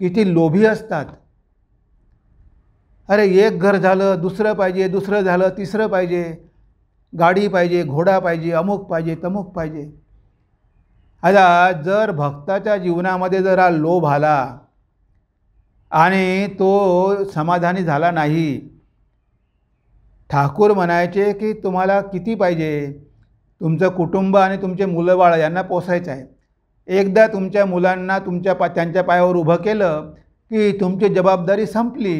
किती लोभी असतात अरे एक घर झालं दुसरं पाहिजे दुसरं झालं तिसरं पाहिजे गाडी पाहिजे घोडा पाहिजे अमुक पाहिजे तमुक पाहिजे आता जर भक्ताच्या जीवनामध्ये जरा लोभ आला आणि तो समाधानी झाला नाही ठाकूर म्हणायचे की तुम्हाला किती पाहिजे तुमचं कुटुंब आणि तुमचे मुलं यांना पोसायचं आहे एकदा तुमच्या मुलांना तुमच्या पा त्यांच्या पायावर उभं केलं की तुमची जबाबदारी संपली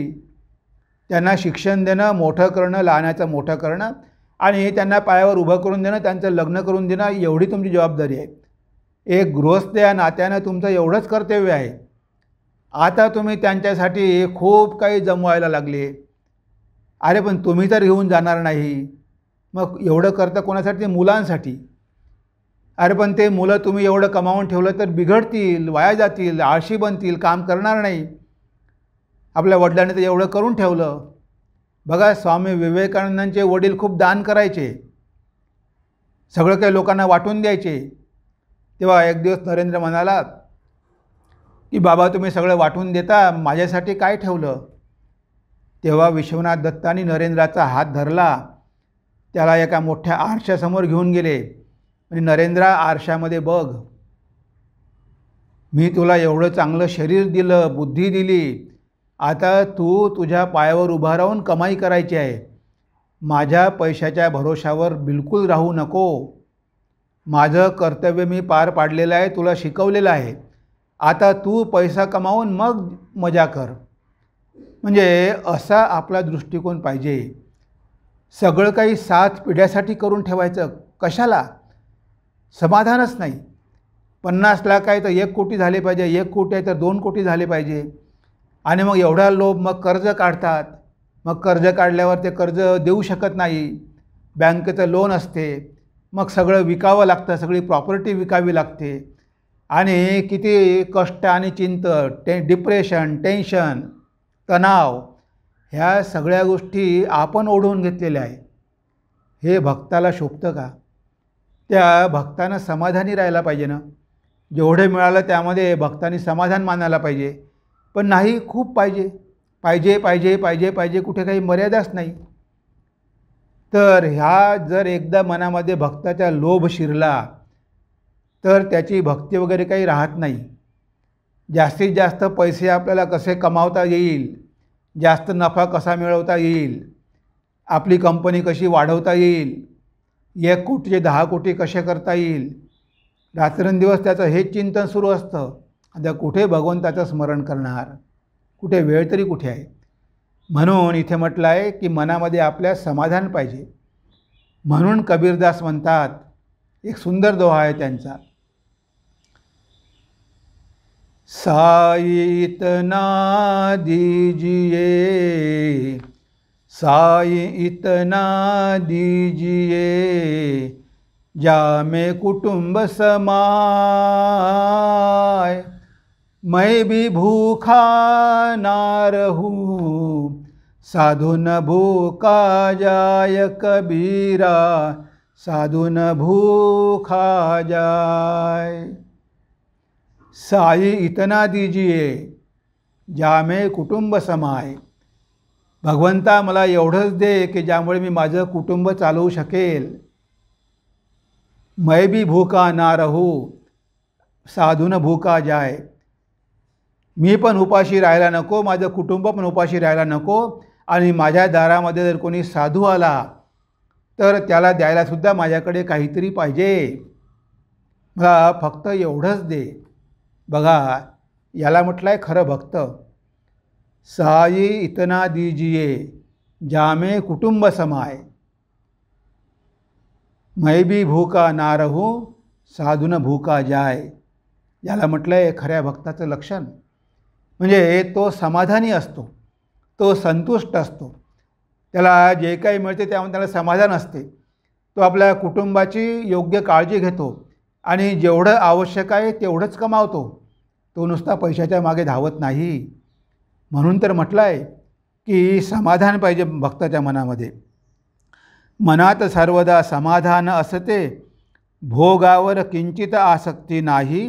त्यांना शिक्षण देणं मोठं करणं लहानाचं मोठं करणं आणि त्यांना पायावर उभं करून देणं त्यांचं लग्न करून देणं एवढी तुमची जबाबदारी आहे एक गृहस्थ या नात्यानं तुमचं एवढंच कर्तव्य आहे आता तुम्ही त्यांच्यासाठी खूप काही जमवायला लागले अरे पण तुम्ही तर घेऊन जाणार नाही मग एवढं करता कोणासाठी ते मुलांसाठी अरे पण ते मुलं तुम्ही एवढं कमावून ठेवलं तर बिघडतील वाया जातील आळशी बनतील काम करणार नाही आपल्या वडिलांनी तर एवढं करून ठेवलं बघा स्वामी विवेकानंदांचे वडील खूप दान करायचे सगळं काही लोकांना वाटून द्यायचे तेव्हा एक दिवस नरेंद्र म्हणाला की बाबा तुम्ही सगळं वाटून देता माझ्यासाठी काय ठेवलं तेव्हा विश्वनाथ दत्तानी नरेंद्राचा हात धरला त्याला एका मोठ्या आरशासमोर घेऊन गेले म्हणजे नरेंद्रा आरशामध्ये बघ मी तुला एवढं चांगलं शरीर दिलं बुद्धी दिली आता तू तुझ्या पायावर उभा राहून कमाई करायची आहे माझ्या पैशाच्या भरोशावर बिलकुल राहू नको माझं कर्तव्य मी पार पाडलेलं आहे तुला शिकवलेलं आहे आता तू पैसा कमावून मग मजा कर म्हणजे असा आपला दृष्टिकोन पाहिजे सगळं काही सात पिढ्यासाठी करून ठेवायचं कशाला समाधानच नाही पन्नास लाख आहे तर एक कोटी झाले पाहिजे एक कोटी आहे तर दोन कोटी झाले पाहिजे आणि मग एवढा लोभ मग कर्ज काढतात मग कर्ज काढल्यावर ते कर्ज देऊ शकत नाही बँकेचं लोन असते मग सगळं विकावं लागतं सगळी प्रॉपर्टी विकावी लागते आणि किती कष्ट आणि चिंत टे डिप्रेशन टेन्शन तणाव ह्या सगळ्या गोष्टी आपण ओढवून घेतलेल्या आहे हे भक्ताला शोभतं का त्या भक्तानं समाधानी राहायला पाहिजे ना जेवढे मिळालं त्यामध्ये भक्तांनी समाधान मानायला पाहिजे पण नाही खूप पाहिजे पाहिजे पाहिजे पाहिजे पाहिजे कुठे काही मर्यादाच नाही तर ह्या जर एकदा मनामध्ये भक्ताचा लोभ शिरला तर त्याची भक्ती वगैरे काही राहत नाही जास्तीत जास्त पैसे आपल्याला कसे कमावता येईल जास्त नफा कसा मिळवता येईल आपली कंपनी कशी वाढवता येईल एक कोटीचे दहा कोटी कसे करता येईल रात्रंदिवस त्याचं हेच चिंतन सुरू असतं आता कुठे भगवंताचं स्मरण करणार कुठे वेळ तरी कुठे आहे म्हणून इथे म्हटलं आहे की मनामध्ये आपल्या समाधान पाहिजे म्हणून कबीरदास म्हणतात एक सुंदर दोहा आहे त्यांचा साई इतना दीजिए साई इतना दीजिए जा मैं कुटुंब समाय मैं भी भूखा ना रहूं साधु न भूखा जाय कबीरा साधु न भूखा जाए साई इतना दीजिए ज्यामे कुटुंब समाय भगवंता मला एवढंच दे की ज्यामुळे मी माझं कुटुंब चालवू शकेल मै बी भूका ना रहू साधून भूका जाय मी पण उपाशी राहायला नको माझं कुटुंब पण उपाशी राहायला नको आणि माझ्या दारामध्ये जर कोणी साधू आला तर त्याला द्यायलासुद्धा माझ्याकडे काहीतरी पाहिजे मला फक्त एवढंच दे बघा याला म्हटलं आहे खरं भक्त साई इतना दिजिये जामे कुटुंब समाय मै बी भूका ना रहू साधून भूका जाय याला म्हटलं आहे खऱ्या भक्ताचं लक्षण म्हणजे तो समाधानी असतो तो संतुष्ट असतो त्याला जे काही मिळते त्यामध्ये त्याला समाधान असते तो आपल्या कुटुंबाची योग्य काळजी घेतो आणि जेवढं आवश्यक आहे तेवढंच कमावतो तो नुसता पैशाच्या मागे धावत नाही म्हणून तर म्हटलं आहे की समाधान पाहिजे भक्ताच्या मनामध्ये मनात सर्वदा समाधान असते भोगावर किंचित आसक्ती नाही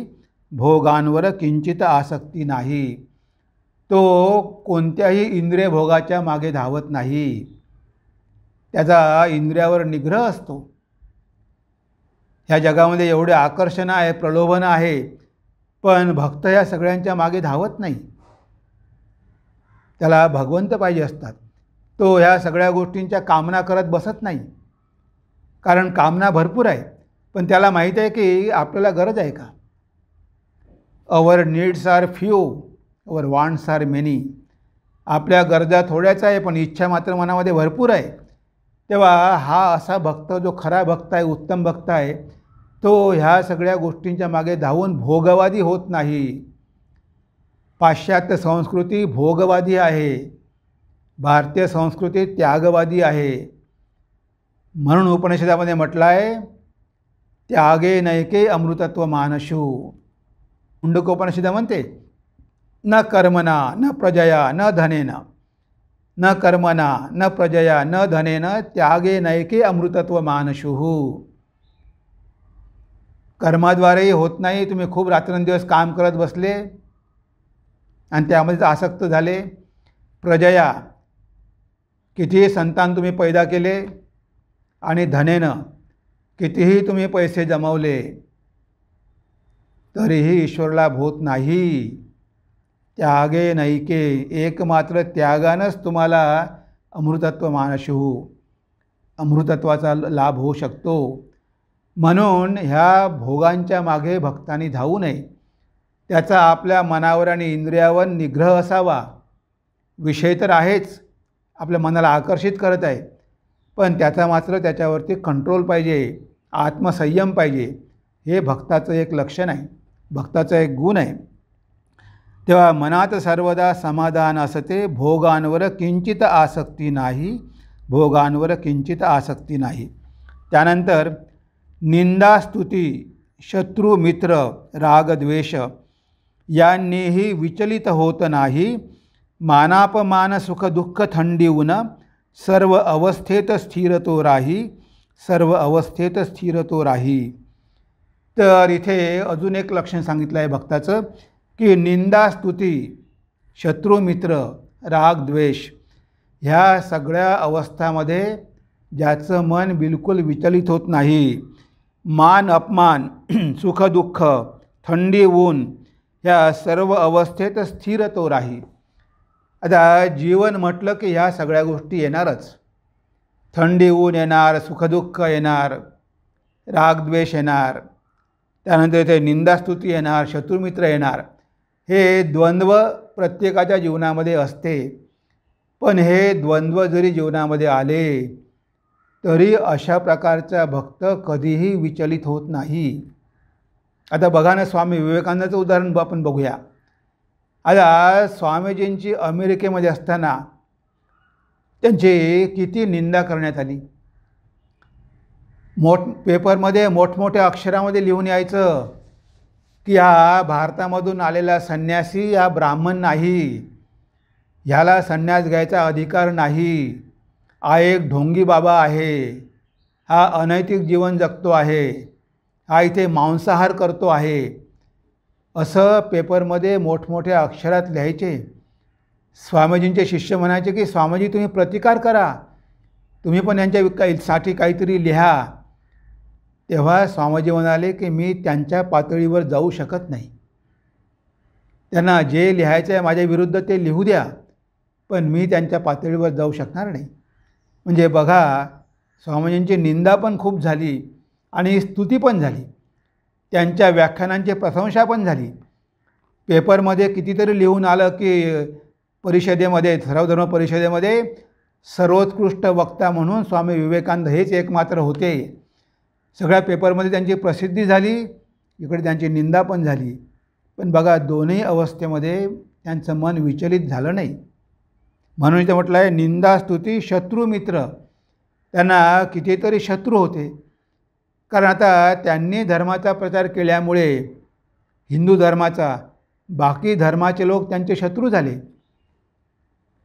भोगांवर किंचित आसक्ती नाही तो कोणत्याही इंद्रिय भोगाच्या मागे धावत नाही त्याचा इंद्रियावर निग्रह असतो ह्या जगामध्ये एवढे आकर्षण आहे प्रलोभन आहे पण भक्त या सगळ्यांच्या मागे धावत नाही त्याला भगवंत पाहिजे असतात तो ह्या सगळ्या गोष्टींच्या कामना करत बसत नाही कारण कामना भरपूर आहे पण त्याला माहीत आहे की आपल्याला गरज आहे का our needs are few our wants are many आपल्या गरजा थोड्याच आहे पण इच्छा मात्र मनामध्ये भरपूर आहे तेव्हा हा असा भक्त जो खरा भक्त आहे उत्तम भक्त आहे तो ह्या सगळ्या गोष्टींच्या मागे धावून भोगवादी होत नाही पाश्चात्य संस्कृती भोगवादी आहे भारतीय संस्कृती त्यागवादी आहे म्हणून उपनिषदामध्ये म्हटलं आहे त्यागे नैके अमृतत्व मानशू उपनिषदा म्हणते न कर्मना न प्रजया न धनेना न कर्मना न प्रजया न धनेन त्यागे नैके अमृतत्व मानशुहू कर्माद्वारेही होत नाही तुम्ही खूप रात्रंदिवस काम करत बसले आणि त्यामध्येच आसक्त झाले प्रजया कितीही संतान तुम्ही पैदा केले आणि धनेनं कितीही तुम्ही पैसे जमवले तरीही ईश्वरला भूत नाही त्यागे नैके एकमात्र त्यागानंच तुम्हाला अमृतत्व मानशू अमृतत्वाचा लाभ होऊ शकतो म्हणून ह्या भोगांच्या मागे भक्तांनी धावू नये त्याचा आपल्या मनावर आणि इंद्रियावर निग्रह असावा विषय तर आहेच आपल्या मनाला आकर्षित करत आहे पण त्याचा मात्र त्याच्यावरती कंट्रोल पाहिजे आत्मसंयम पाहिजे हे भक्ताचं एक लक्षण आहे भक्ताचा एक गुण आहे तेव्हा मनात सर्वदा समाधान असते भोगांवर किंचित आसक्ती नाही भोगांवर किंचित आसक्ती नाही त्यानंतर निंदास्तुती शत्रू मित्र रागद्वेष यांनीही विचलित होत नाही मानापमान सुखदुःख थंडीऊन सर्व अवस्थेत स्थिर राही सर्व अवस्थेत स्थिर राही तर इथे अजून एक लक्षण सांगितलं आहे भक्ताचं की निंदा स्तुती शत्रुमित्र रागद्वेष ह्या सगळ्या अवस्थामध्ये ज्याचं मन बिलकुल विचलित होत नाही मान अपमान सुखदुःख थंडी ऊन ह्या सर्व अवस्थेत स्थिर तो राही आता जीवन म्हटलं की ह्या सगळ्या गोष्टी येणारच थंडी ऊन येणार सुखदुःख येणार रागद्वेष येणार त्यानंतर ते निंदास्तुती येणार शत्रुमित्र येणार हे द्वंद्व प्रत्येकाच्या जीवनामध्ये असते पण हे द्वंद्व जरी जीवनामध्ये आले तरी अशा प्रकारचा भक्त कधीही विचलित होत नाही आता बघा ना स्वामी विवेकानंदाचं उदाहरण आपण बघूया आता स्वामीजींची अमेरिकेमध्ये असताना त्यांची किती निंदा करण्यात आली मोठ पेपरमध्ये मोठमोठ्या अक्षरामध्ये लिहून यायचं की हा भारतामधून आलेला संन्यासी हा ब्राह्मण नाही ह्याला संन्यास घ्यायचा अधिकार नाही हा एक ढोंगी बाबा आहे हा अनैतिक जीवन जगतो आहे हा इथे मांसाहार करतो आहे असं पेपरमध्ये मोठमोठ्या अक्षरात लिहायचे स्वामीजींचे शिष्य म्हणायचे की स्वामीजी तुम्ही प्रतिकार करा तुम्ही पण यांच्या साठी काहीतरी लिहा तेव्हा स्वामीजी म्हणाले की मी त्यांच्या पातळीवर जाऊ शकत नाही त्यांना जे लिहायचं आहे माझ्याविरुद्ध ते लिहू द्या पण मी त्यांच्या पातळीवर जाऊ शकणार नाही म्हणजे बघा स्वामीजींची निंदा पण खूप झाली आणि स्तुती पण झाली त्यांच्या व्याख्यानांची प्रशंसा पण झाली पेपरमध्ये कितीतरी लिहून आलं की परिषदेमध्ये सर्वधर्म परिषदेमध्ये सर्वोत्कृष्ट वक्ता म्हणून स्वामी विवेकानंद हेच एकमात्र होते सगळ्या पेपरमध्ये त्यांची प्रसिद्धी झाली इकडे त्यांची निंदा पण झाली पण बघा दोन्ही अवस्थेमध्ये त्यांचं मन विचलित झालं नाही म्हणून इथं म्हटलं आहे निंदा स्तुती मित्र त्यांना कितीतरी शत्रू होते कारण आता त्यांनी धर्माचा प्रचार केल्यामुळे हिंदू धर्माचा बाकी धर्माचे लोक त्यांचे शत्रू झाले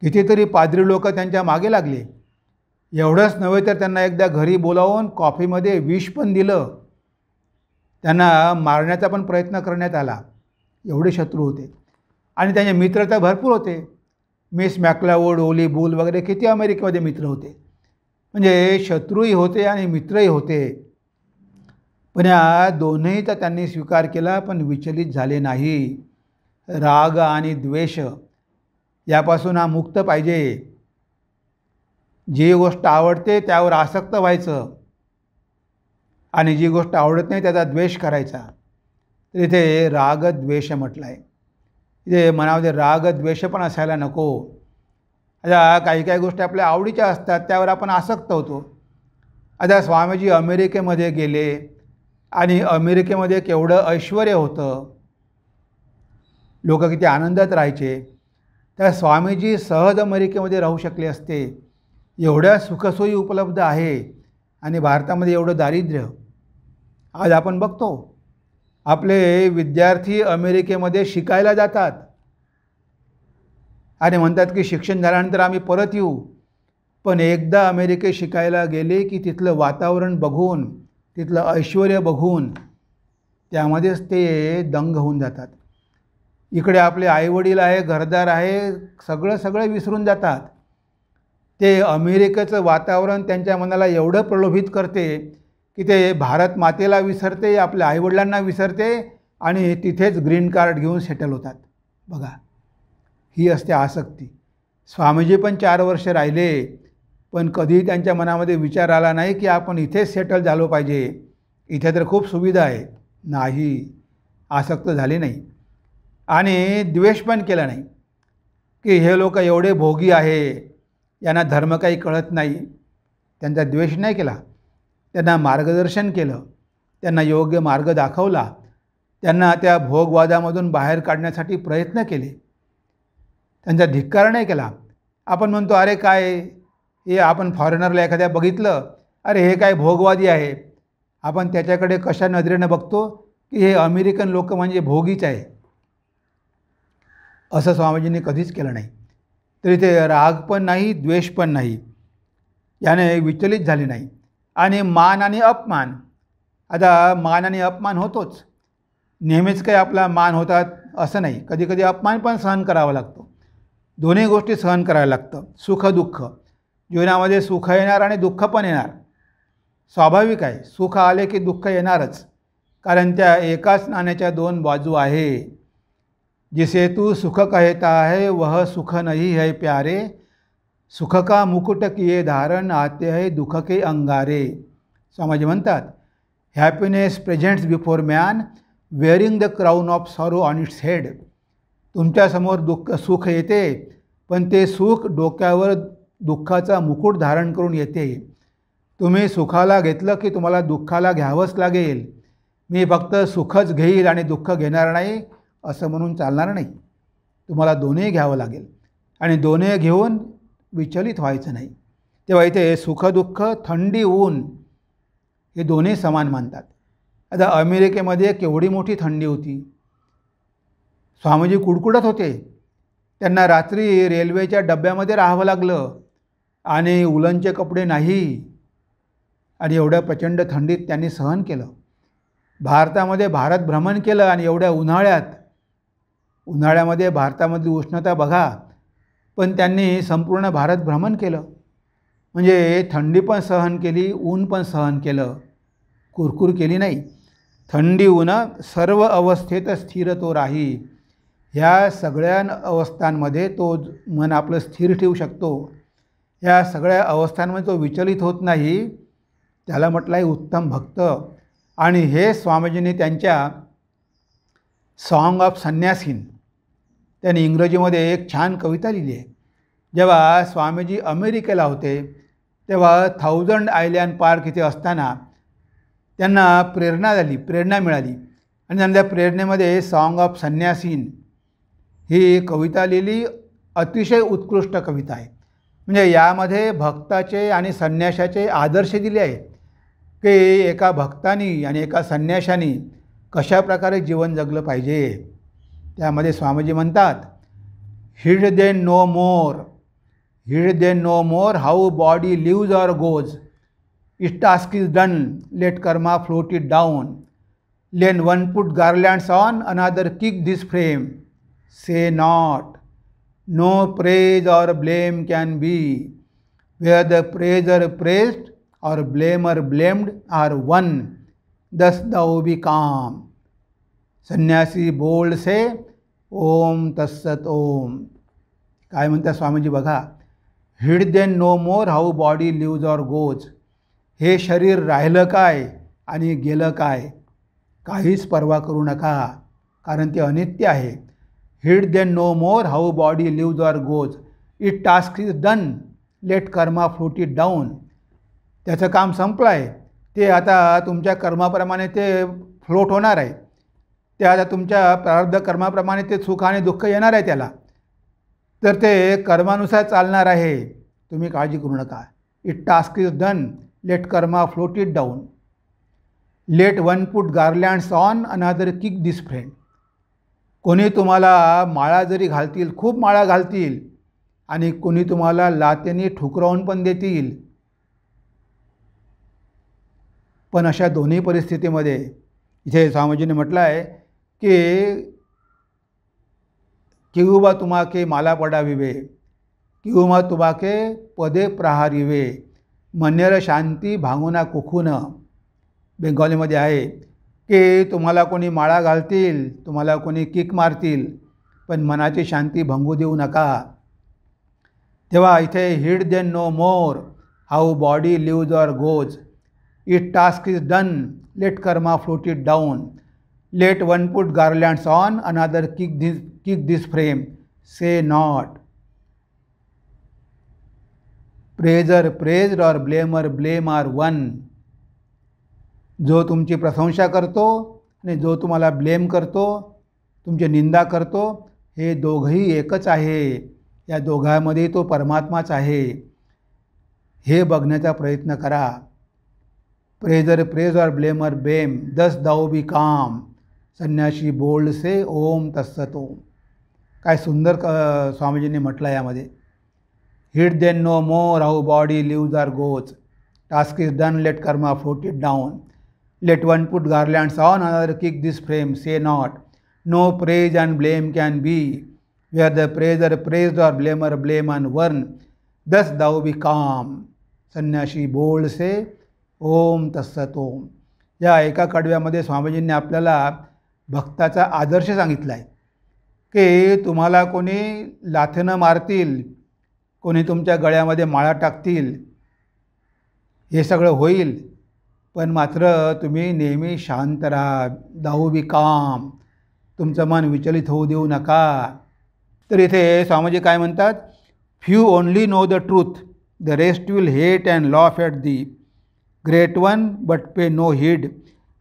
कितीतरी पादरी लोक त्यांच्या मागे लागले एवढंच नव्हे तर त्यांना एकदा घरी बोलावून कॉफीमध्ये विष पण दिलं त्यांना मारण्याचा पण प्रयत्न करण्यात आला एवढे शत्रू होते आणि त्यांचे मित्र तर भरपूर होते मिस मॅकलावूड ओली बुल वगैरे किती अमेरिकेमध्ये मित्र होते म्हणजे शत्रूही होते आणि मित्रही होते पण या तर त्यांनी स्वीकार केला पण विचलित झाले नाही राग आणि द्वेष यापासून हा मुक्त पाहिजे जी गोष्ट आवडते त्यावर आसक्त व्हायचं आणि जी गोष्ट आवडत नाही त्याचा द्वेष करायचा तर इथे रागद्वेष म्हटलं आहे इथे मनामध्ये रागद्वेष पण असायला नको आता काही काही गोष्टी आपल्या आवडीच्या असतात त्यावर आपण आसक्त होतो आता स्वामीजी अमेरिकेमध्ये गेले आणि अमेरिकेमध्ये केवढं ऐश्वर होतं लोक किती आनंदात राहायचे त्या स्वामीजी सहज अमेरिकेमध्ये राहू शकले असते एवढ्या सुखसोयी उपलब्ध आहे आणि भारतामध्ये एवढं दारिद्र्य आज आपण बघतो आपले विद्यार्थी अमेरिकेमध्ये शिकायला जातात आणि म्हणतात की शिक्षण झाल्यानंतर आम्ही परत येऊ पण एकदा अमेरिकेत शिकायला गेले की तिथलं वातावरण बघून तिथलं ऐश्वर बघून त्यामध्येच ते दंग होऊन जातात इकडे आपले आईवडील आहे घरदार आहे सगळं सगळं विसरून जातात ते अमेरिकेचं वातावरण त्यांच्या मनाला एवढं प्रलोभित करते की ते भारत मातेला विसरते आपल्या आईवडिलांना विसरते आणि तिथेच ग्रीन कार्ड घेऊन सेटल होतात बघा ही असते आसक्ती स्वामीजी पण चार वर्ष राहिले पण कधीही त्यांच्या मनामध्ये विचार आला नाही की आपण इथेच सेटल झालो पाहिजे इथे तर खूप सुविधा आहे नाही आसक्त झाले नाही आणि द्वेष पण केला नाही की हे लोक एवढे भोगी आहे यांना धर्म काही कळत नाही त्यांचा द्वेष नाही केला त्यांना मार्गदर्शन केलं त्यांना योग्य मार्ग दाखवला त्यांना त्या भोगवादामधून बाहेर काढण्यासाठी प्रयत्न केले त्यांचा धिक्कार नाही केला आपण म्हणतो अरे काय हे आपण फॉरेनरला एखाद्या बघितलं अरे हे काय भोगवादी आहे आपण त्याच्याकडे कशा नजरेनं बघतो की हे अमेरिकन लोक म्हणजे भोगीच आहे असं स्वामीजींनी कधीच केलं नाही तर इथे राग पण नाही द्वेष पण नाही याने विचलित झाले नाही आणि मान आणि अपमान आता मान आणि अपमान होतोच नेहमीच काही आपला मान होतात असं नाही कधीकधी अपमान पण सहन करावा लागतो दोन्ही गोष्टी सहन करायला लागतं सुख दुःख जीवनामध्ये सुख येणार आणि दुःख पण येणार स्वाभाविक आहे सुख आले की दुःख येणारच कारण त्या एकाच नाण्याच्या दोन बाजू आहे जिसे तू सुख कहता है वह सुख नहीं है प्यारे सुख का मुकुट किए धारण आते है दुख के अंगारे समाज म्हणतात happiness presents before man wearing the crown of sorrow on its head तुमच्यासमोर दुःख सुख येते पण ते सुख डोक्यावर दुःखाचा मुकुट धारण करून येते तुम्ही सुखाला घेतलं की तुम्हाला दुःखाला घ्यावंच लागेल मी फक्त सुखच घेईल आणि दुःख घेणार नाही असं म्हणून चालणार नाही तुम्हाला दोन्ही घ्यावं लागेल आणि दोन्ही घेऊन विचलित व्हायचं नाही तेव्हा इथे सुखदुःख थंडी ऊन हे दोन्ही समान मानतात आता अमेरिकेमध्ये केवढी मोठी थंडी होती स्वामीजी कुडकुडत होते त्यांना रात्री रेल्वेच्या डब्यामध्ये राहावं लागलं आणि उलनचे कपडे नाही आणि एवढ्या प्रचंड थंडीत त्यांनी सहन केलं भारतामध्ये भारत भ्रमण केलं आणि एवढ्या उन्हाळ्यात उन्हाळ्यामध्ये भारतामधली उष्णता बघा पण त्यांनी संपूर्ण भारत भ्रमण केलं म्हणजे थंडी पण सहन केली ऊन पण सहन केलं कुरकुर केली नाही थंडी ऊन सर्व अवस्थेत स्थिर तो राही ह्या सगळ्या अवस्थांमध्ये तो मन आपलं स्थिर ठेवू शकतो या सगळ्या अवस्थांमध्ये तो विचलित होत नाही त्याला म्हटलं आहे उत्तम भक्त आणि हे स्वामीजींनी त्यांच्या सॉंग ऑफ संन्यासीन त्यांनी इंग्रजीमध्ये एक छान कविता लिहिली आहे जेव्हा स्वामीजी अमेरिकेला होते तेव्हा थाउजंड आयलँड पार्क इथे असताना त्यांना प्रेरणा झाली प्रेरणा मिळाली आणि त्यांना प्रेरणेमध्ये सॉन्ग ऑफ संन्यासीन ही कविता लिहिली अतिशय उत्कृष्ट कविता आहे म्हणजे यामध्ये भक्ताचे आणि संन्याशाचे आदर्श दिले आहेत की एका भक्तानी आणि एका संन्याशानी कशाप्रकारे जीवन जगलं पाहिजे त्यामध्ये स्वामीजी म्हणतात हिड then no more heed then no more how body lives or goes it task is done let karma float it down let one put garlands on another kick this frame say not no praise or blame can be where the praiser praised और ब्लेमर ब्लेम्ड आर वन दस दौ बी काम सन्यासी बोल्ड से ओम तस्सत ओम काय म्हणतात स्वामीजी बघा heed then no more how body lives or goes हे शरीर राहिलं काय आणि गेलं काय काहीच पर्वा करू नका कारण ते अनित्य आहे heed then no more how body lives or goes it task is done let karma float it down त्याचं काम संपलं आहे ते आता तुमच्या कर्माप्रमाणे ते फ्लोट होणार आहे त्या तुमच्या प्रारब्ध कर्माप्रमाणे ते सुख आणि दुःख येणार आहे त्याला तर ते कर्मानुसार चालणार आहे तुम्ही काळजी करू नका it task is done let karma float it down let one put garlands on another kick this friend कोणी तुम्हाला माळा जरी घालतील खूप माळा घालतील आणि कोणी तुम्हाला लातेने ठुकरावून पण देतील पण अशा दोन्ही परिस्थितीमध्ये इथे स्वामीजीने म्हटलं आहे के केहुबा तुम्हाके माला विवे किहुमा तुम्हाके पदे प्रहारिवे मन्यर शांती भांगुना कुखून बेंगॉलीमध्ये आहे की तुम्हाला कोणी माळा घालतील तुम्हाला कोणी किक मारतील पण मनाची शांती भंगू देऊ नका तेव्हा इथे heed then no more how body lives or goes it task is done let karma float it down let one put garlands on another kick this, kick this frame say not praiser praised or blamer blame are one जो तुमची प्रशंसा करतो आणि जो तुम्हाला ब्लेम करतो तुमची निंदा करतो हे दोघंही एकच आहे या दोघांमध्ये तो परमात्माच आहे हे बघण्याचा प्रयत्न करा praiser praise or blamer blame thus thou बी काम संन्याशी से ओम तस्सत ओम काय सुंदर क स्वामीजींनी म्हटलं यामध्ये heed then no more how body lives or goes task is done let karma float it down let one put garlands on another kick this frame say not no praise and blame can be are the praiser praise or blamer blame on one thus thou बी काम संन्याशी से ओम तस्सत ओम या एका कडव्यामध्ये स्वामीजींनी आपल्याला भक्ताचा आदर्श सांगितला आहे की तुम्हाला कोणी लाथेनं मारतील कोणी तुमच्या गळ्यामध्ये माळा टाकतील हे सगळं होईल पण मात्र तुम्ही नेहमी शांत राहा दाऊ काम तुमचं मन विचलित होऊ देऊ नका तर इथे स्वामीजी काय म्हणतात few only know the truth the rest will hate and laugh at thee great one but pay no heed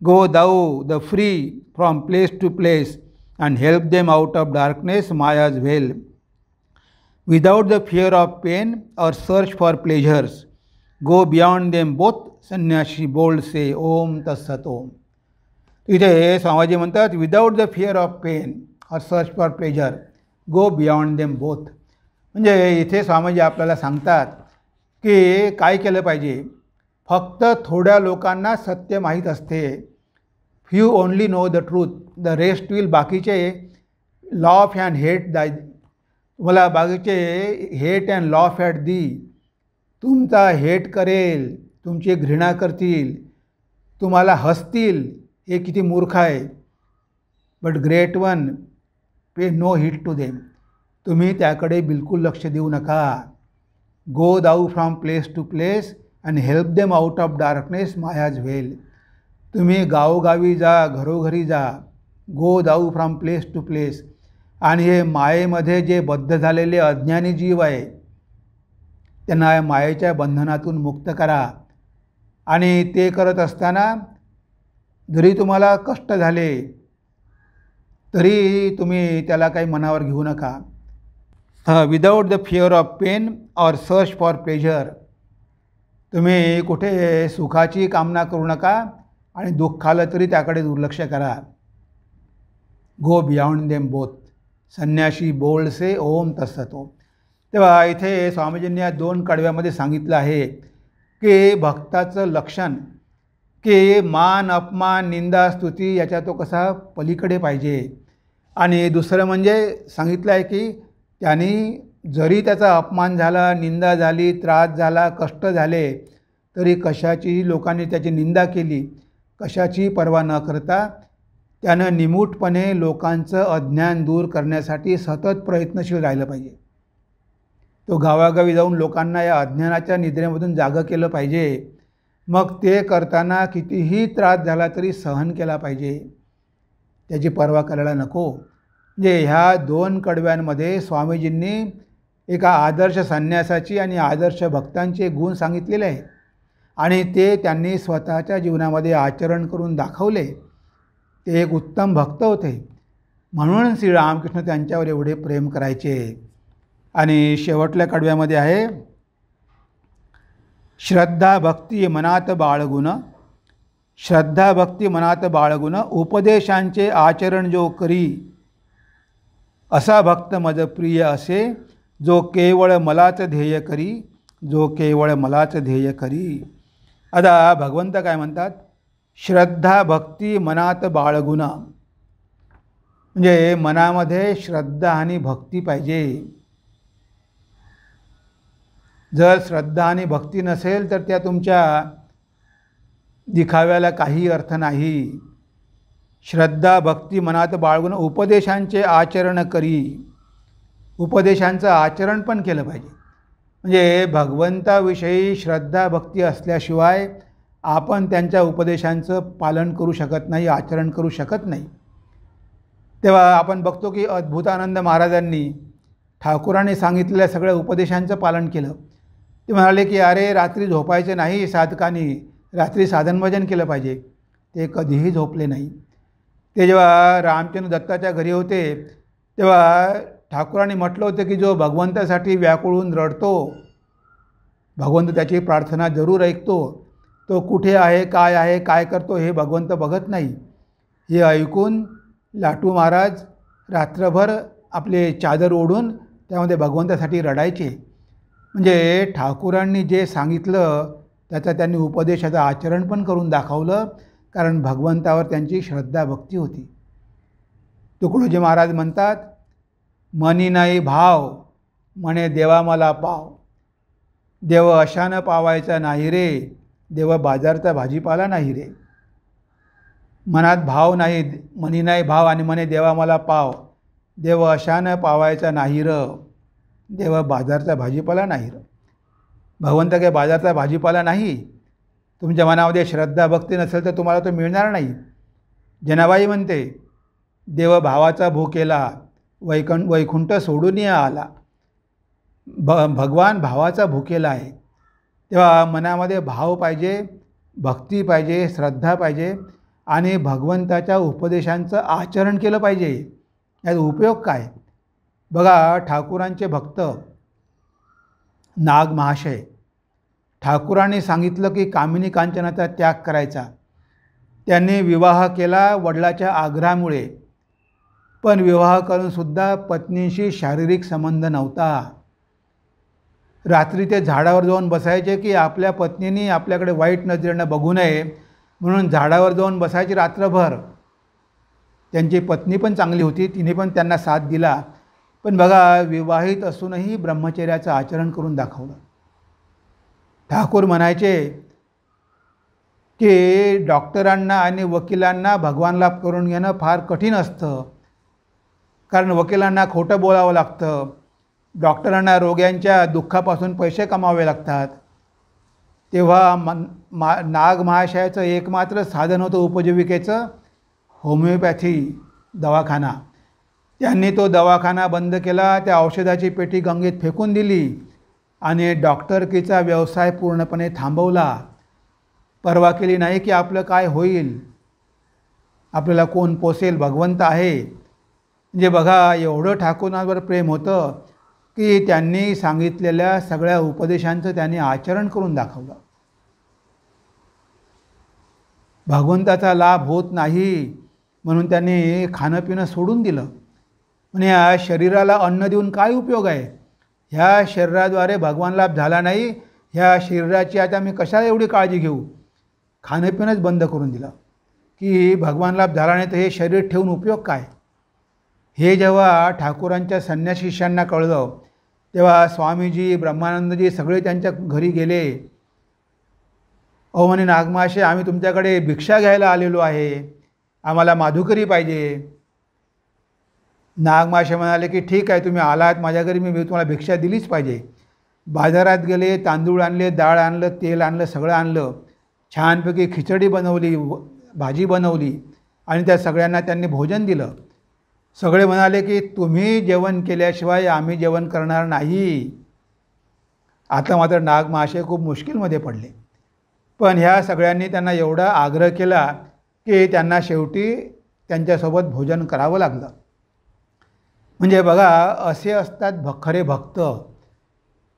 Go thou, the free, from place to place, and help them out of darkness, Maya's veil. Without the fear of pain or search for pleasures, go beyond them both, sanyasi bold say, Om तत्सत Om. इथे हे स्वामाजी म्हणतात without the fear of pain or search for pleasure go beyond them both म्हणजे इथे स्वामीजी आपल्याला सांगतात की काय केलं पाहिजे फक्त थोड्या लोकांना सत्य माहीत असते few only know the truth the rest will बाकीचे लॉफ अँड हेट दाय मला बाकीचे hate and laugh at thee तुमचा हेट करेल तुमची घृणा करतील तुम्हाला हसतील हे किती मूर्ख आहे but great one pay no heed to them तुम्ही त्याकडे बिलकुल लक्ष देऊ नका go thou from place to place and help them out of darkness maya's veil तुम्ही गावोगावी जा घरोघरी जा गो जाऊ फ्रॉम प्लेस टू प्लेस आणि हे मायेमध्ये जे बद्ध झालेले अज्ञानी जीव आहे त्यांना या मायेच्या बंधनातून मुक्त करा आणि ते करत असताना जरी तुम्हाला कष्ट झाले तरी तुम्ही त्याला काही मनावर घेऊ नका without the fear of pain or search for pleasure तुम्ही कुठे सुखाची कामना करू नका आणि दुःख आलं तरी त्याकडे दुर्लक्ष करा गो बियाउंड देम बोथ संन्याशी बोलसे ओम तसतो तेव्हा इथे स्वामीजींनी या दोन कडव्यामध्ये सांगितलं आहे की भक्ताचं लक्षण की मान अपमान निंदा स्तुती याच्या तो कसा पलीकडे पाहिजे आणि दुसरं म्हणजे सांगितलं आहे की त्यांनी जरी त्याचा अपमान झाला निंदा झाली त्रास झाला कष्ट झाले तरी कशाचीही लोकांनी त्याची निंदा केली कशाचीही पर्वा न करता त्यानं निमूटपणे लोकांचं अज्ञान दूर करण्यासाठी सतत प्रयत्नशील राहिलं पाहिजे तो गावागावी जाऊन लोकांना या अज्ञानाच्या निद्रेमधून जागं केलं पाहिजे मग ते करताना कितीही त्रास झाला तरी सहन केला पाहिजे त्याची पर्वा करायला नको म्हणजे ह्या दोन कडव्यांमध्ये स्वामीजींनी एका आदर्श संन्यासाची आणि आदर्श भक्तांचे गुण सांगितलेले आहे आणि ते त्यांनी स्वतःच्या जीवनामध्ये आचरण करून दाखवले ते एक उत्तम भक्त होते म्हणून श्री रामकृष्ण त्यांच्यावर एवढे प्रेम करायचे आणि शेवटल्या कडव्यामध्ये आहे श्रद्धा भक्ती मनात बाळगुण श्रद्धा भक्ती मनात बाळगुण उपदेशांचे आचरण जो करी असा भक्त मज प्रिय असे जो केवळ मलाच ध्येय करी जो केवळ मलाच ध्येय करी आता भगवंत काय म्हणतात श्रद्धा भक्ती मनात बाळगुना म्हणजे मनामध्ये श्रद्धा आणि भक्ती पाहिजे जर श्रद्धा आणि भक्ती नसेल तर त्या तुमच्या दिखाव्याला काही अर्थ नाही श्रद्धा भक्ती मनात बाळगुण उपदेशांचे आचरण करी उपदेशांचं आचरण पण केलं पाहिजे म्हणजे भगवंताविषयी श्रद्धा भक्ती असल्याशिवाय आपण त्यांच्या उपदेशांचं पालन करू शकत नाही आचरण करू शकत नाही तेव्हा आपण बघतो की अद्भुतानंद महाराजांनी ठाकूरांनी सांगितलेल्या सगळ्या उपदेशांचं पालन केलं ते म्हणाले की अरे रात्री झोपायचे नाही साधकांनी रात्री साधनभजन केलं पाहिजे ते कधीही झोपले नाही ते जेव्हा रामचंद्र दत्ताच्या घरी होते तेव्हा ठाकुरांनी म्हटलं होतं की जो भगवंतासाठी व्याकुळून रडतो भगवंत त्याची प्रार्थना जरूर ऐकतो तो कुठे आहे काय आहे काय करतो हे भगवंत बघत नाही हे ऐकून लाटू महाराज रात्रभर आपले चादर ओढून त्यामध्ये भगवंतासाठी रडायचे म्हणजे ठाकूरांनी जे सांगितलं त्याचा त्यांनी उपदेशाचं आचरण पण करून दाखवलं कारण भगवंतावर त्यांची श्रद्धा भक्ती होती तुकडोजी महाराज म्हणतात मनी नाही भाव म्हणे देवा मला पाव देव अशानं पावायचा नाही रे देव बाजारचा भाजीपाला नाही रे मनात भाव नाही मनी नाही भाव आणि म्हणे देवा मला पाव देव अशानं पावायचा नाही र देव बाजारचा भाजीपाला नाही र भगवंत काही बाजारचा भाजीपाला नाही तुमच्या मनामध्ये श्रद्धा भक्ती नसेल तर तुम्हाला तो मिळणार नाही जनाबाई म्हणते देव भावाचा भूकेला वैकं वैकुंठ सोडून आला भ भगवान भावाचा भुकेला आहे तेव्हा मनामध्ये भाव पाहिजे भक्ती पाहिजे श्रद्धा पाहिजे आणि भगवंताच्या उपदेशांचं आचरण केलं पाहिजे याचा उपयोग काय बघा ठाकूरांचे भक्त नाग महाशय ठाकुरांनी सांगितलं की कामिनी कांचनाचा त्याग करायचा त्यांनी विवाह केला वडिलाच्या आग्रहामुळे पण विवाह करूनसुद्धा पत्नीशी शारीरिक संबंध नव्हता रात्री ते झाडावर जाऊन बसायचे की आपल्या पत्नीने आपल्याकडे वाईट नजरेनं बघू नये म्हणून झाडावर जाऊन बसायचे रात्रभर त्यांची पत्नी पण चांगली होती तिने पण त्यांना साथ दिला पण बघा विवाहित असूनही ब्रह्मचर्याचं आचरण करून दाखवलं ठाकूर म्हणायचे की डॉक्टरांना आणि वकिलांना लाभ करून घेणं फार कठीण असतं कारण वकिलांना खोटं बोलावं लागतं डॉक्टरांना रोग्यांच्या दुःखापासून पैसे कमावे लागतात तेव्हा मन मा नाग महाशयाचं एकमात्र साधन होतं उपजीविकेचं होमिओपॅथी दवाखाना त्यांनी तो दवाखाना बंद केला त्या औषधाची पेटी गंगेत फेकून दिली आणि डॉक्टरकीचा व्यवसाय पूर्णपणे थांबवला परवा केली नाही की आपलं काय होईल आपल्याला कोण पोसेल भगवंत आहे म्हणजे बघा एवढं ठाकूरांवर प्रेम होतं की त्यांनी सांगितलेल्या सगळ्या उपदेशांचं त्यांनी आचरण करून दाखवलं भगवंताचा लाभ होत नाही म्हणून त्यांनी खाणं पिणं सोडून दिलं म्हणजे या शरीराला अन्न देऊन काय उपयोग आहे ह्या शरीराद्वारे भगवान लाभ झाला नाही ह्या शरीराची आता मी कशाला एवढी काळजी घेऊ खाणं पिणंच बंद करून दिलं की भगवान लाभ झाला नाही तर हे शरीर ठेवून उपयोग काय हे जेव्हा ठाकूरांच्या संन्यास शिष्यांना कळलं तेव्हा स्वामीजी ब्रह्मानंदजी सगळे त्यांच्या घरी गेले अहो म्हणे नागमाशे आम्ही तुमच्याकडे भिक्षा घ्यायला आलेलो आहे आम्हाला माधुकरी पाहिजे नागमाशे म्हणाले की ठीक आहे तुम्ही आलात माझ्या घरी मी तुम्हाला भिक्षा दिलीच पाहिजे बाजारात गेले तांदूळ आणले डाळ आणलं तेल आणलं सगळं आणलं छानपैकी खिचडी बनवली भाजी बनवली आणि त्या सगळ्यांना त्यांनी भोजन दिलं सगळे म्हणाले की तुम्ही जेवण केल्याशिवाय आम्ही जेवण करणार नाही आता मात्र नाग खूप मुश्किलमध्ये पडले पण ह्या सगळ्यांनी त्यांना एवढा आग्रह केला की त्यांना शेवटी त्यांच्यासोबत भोजन करावं लागलं म्हणजे बघा असे असतात भ खरे भक्त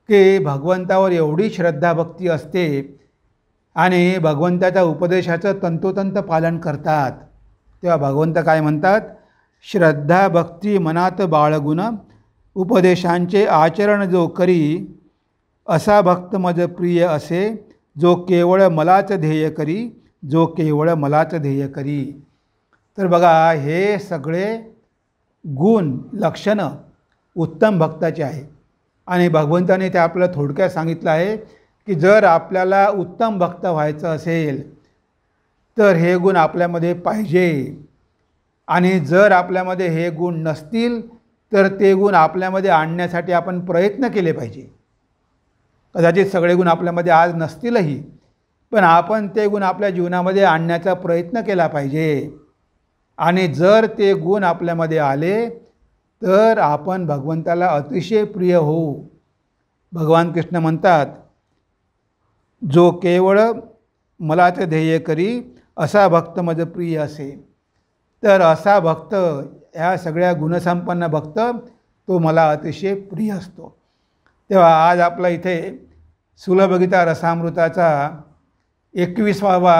की भगवंतावर एवढी श्रद्धाभक्ती असते आणि भगवंताच्या उपदेशाचं तंतोतंत पालन करतात तेव्हा भगवंत काय म्हणतात श्रद्धा भक्ती मनात बाळगुण उपदेशांचे आचरण जो करी असा भक्त मज प्रिय असे जो केवळ मलाच ध्येय करी जो केवळ मलाच ध्येय करी तर बघा हे सगळे गुण लक्षणं उत्तम भक्ताचे आहे आणि भगवंताने ते आपल्याला थोडक्यात सांगितलं आहे की जर आपल्याला उत्तम भक्त व्हायचं असेल तर हे गुण आपल्यामध्ये पाहिजे आणि जर आपल्यामध्ये हे गुण नसतील तर ते गुण आपल्यामध्ये आणण्यासाठी आपण प्रयत्न केले पाहिजे कदाचित सगळे गुण आपल्यामध्ये आज नसतीलही पण आपण ते गुण आपल्या जीवनामध्ये आणण्याचा प्रयत्न केला पाहिजे आणि जर ते गुण आपल्यामध्ये आले तर आपण भगवंताला अतिशय प्रिय होऊ भगवान कृष्ण म्हणतात जो केवळ मलाच ध्येय करी असा भक्त माझं प्रिय असे तर असा भक्त ह्या सगळ्या गुणसंपन्न भक्त तो मला अतिशय प्रिय असतो तेव्हा आज आपला इथे सुलभगीता रसामृताचा एकवीसावा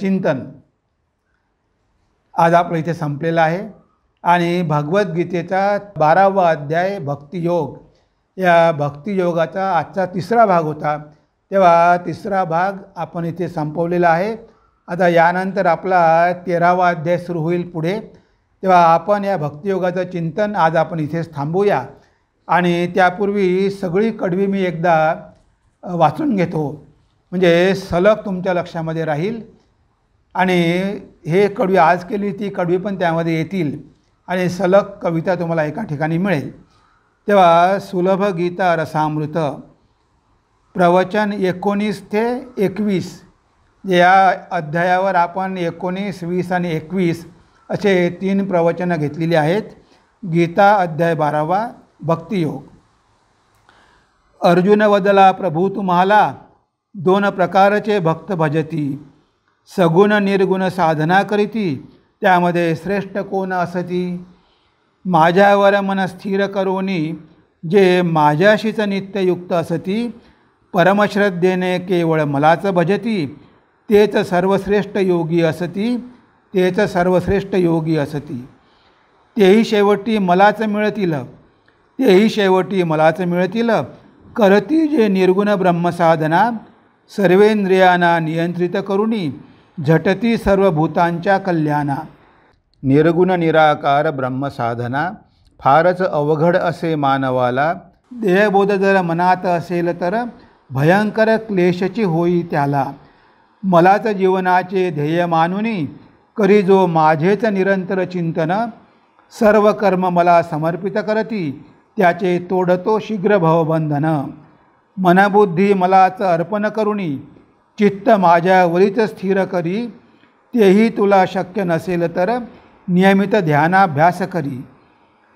चिंतन आज आपलं इथे संपलेला आहे आणि भगवद्गीतेचा बारावा अध्याय भक्तियोग या भक्तियोगाचा आजचा तिसरा भाग होता तेव्हा तिसरा भाग आपण इथे संपवलेला आहे आता यानंतर आपला तेरावा अध्याय सुरू होईल पुढे तेव्हा आपण या भक्तियोगाचं चिंतन आज आपण इथेच थांबूया आणि त्यापूर्वी सगळी कडवी मी एकदा वाचून घेतो म्हणजे सलग तुमच्या लक्षामध्ये राहील आणि हे कडवी आज केली ती कडवी पण त्यामध्ये येतील आणि सलग कविता तुम्हाला एका ठिकाणी मिळेल तेव्हा सुलभ गीता रसामृत प्रवचन एकोणीस ते एकवीस या अध्यायावर आपण एकोणीस वीस आणि एकवीस असे तीन प्रवचनं घेतलेली आहेत गीता अध्याय बारावा भक्तियोग अर्जुन वदला प्रभू तुम्हाला दोन प्रकारचे भक्त भजती सगुण निर्गुण साधना करीती त्यामध्ये श्रेष्ठ कोण असती माझ्यावर मन स्थिर करोनी जे माझ्याशीच नित्ययुक्त असती परमश्रद्धेने केवळ मलाच भजती तेच सर्वश्रेष्ठ योगी असती तेच सर्वश्रेष्ठ योगी असती तेही शेवटी मलाच मिळतील तेही शेवटी मलाच मिळतील करती जे निर्गुण ब्रह्मसाधना सर्वेंद्रियांना नियंत्रित करुणी झटती सर्व भूतांच्या कल्याणा निर्गुण निराकार ब्रह्मसाधना फारच अवघड असे मानवाला देहबोध जर मनात असेल तर भयंकर क्लेशची होई त्याला मलाच जीवनाचे ध्येय मानुनी करी जो माझेच निरंतर चिंतन सर्व कर्म मला समर्पित करती त्याचे तोडतो शीघ्र भवबंधन मनबुद्धी मलाच अर्पण करुणी चित्त माझ्यावरीच स्थिर करी तेही तुला शक्य नसेल तर नियमित ध्यानाभ्यास करी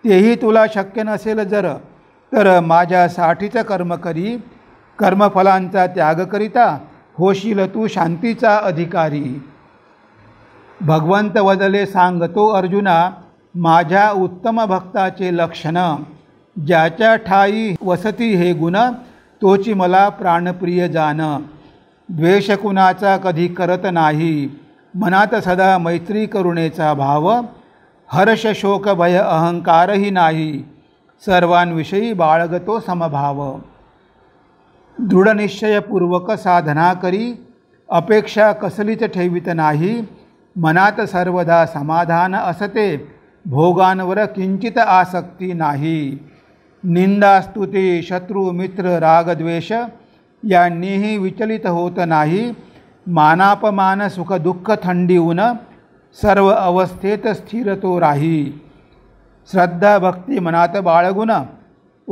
तेही तुला शक्य नसेल जर तर माझ्यासाठीचं कर्म करी कर्मफलांचा त्याग करिता होशील तू शांतीचा अधिकारी भगवंत वदले सांगतो अर्जुना माझ्या उत्तम भक्ताचे लक्षण ज्याच्या ठाई वसती हे गुण तोची मला प्राणप्रिय जान, द्वेषकुणाचा कधी करत नाही मनात सदा मैत्री करुणेचा भाव हर्ष शोक भय अहंकारही नाही सर्वांविषयी बाळगतो समभाव दृढनिश्चयपूर्वक साधना करी अपेक्षा कसलीच ठेवित नाही मनात सर्वदा समाधान असते भोगांवर किंचित आसक्ती नाही निंदास्तुती शत्रू मित्र रागद्वेष यांनीही विचलित होत नाही मानापमान सुख दुःख थंडीऊन सर्व अवस्थेत स्थिर तो राही श्रद्धा भक्ती मनात बाळगुण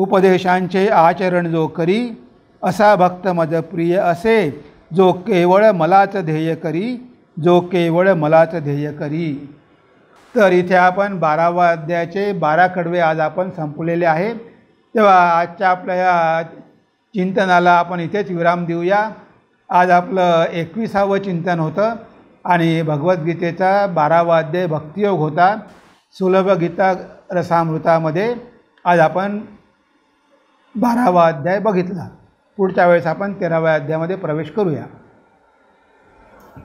उपदेशांचे आचरण जो करी असा भक्त मज प्रिय असे जो केवळ मलाच ध्येय करी जो केवळ मलाच ध्येय करी तर इथे आपण बारावा अध्यायाचे बारा कडवे आज आपण संपलेले आहे तेव्हा आजच्या आपल्या या चिंतनाला आपण इथेच विराम देऊया आज आपलं एकविसावं चिंतन होतं आणि भगवद्गीतेचा बारावा अध्याय भक्तियोग होता सुलभ गीता रसामृतामध्ये आज आपण बारावा अध्याय बघितला पुढच्या वेळेस आपण तेराव्या अध्यायामध्ये प्रवेश करूया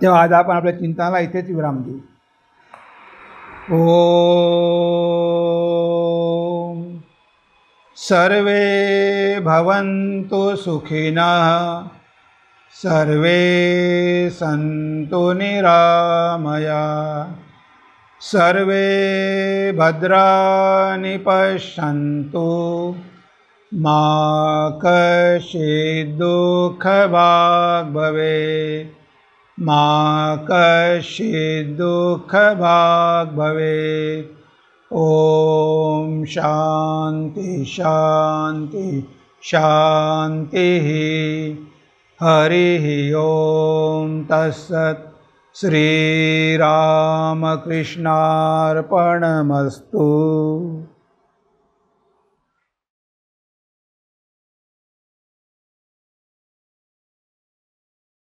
तेव्हा आज आपण आपल्या चिंतनाला इथेच विराम देऊ ओ सर्वे भवन्तु सुखिनः सर्वे सन्तु निरामया सर्वे भद्राणि पश्यन्तु मा कश्चि दुःख मा कश्चित् ॐ शान्ति शान्ति शान्तिः हरिः ॐ तस्सत् श्रीरामकृष्णार्पणमस्तु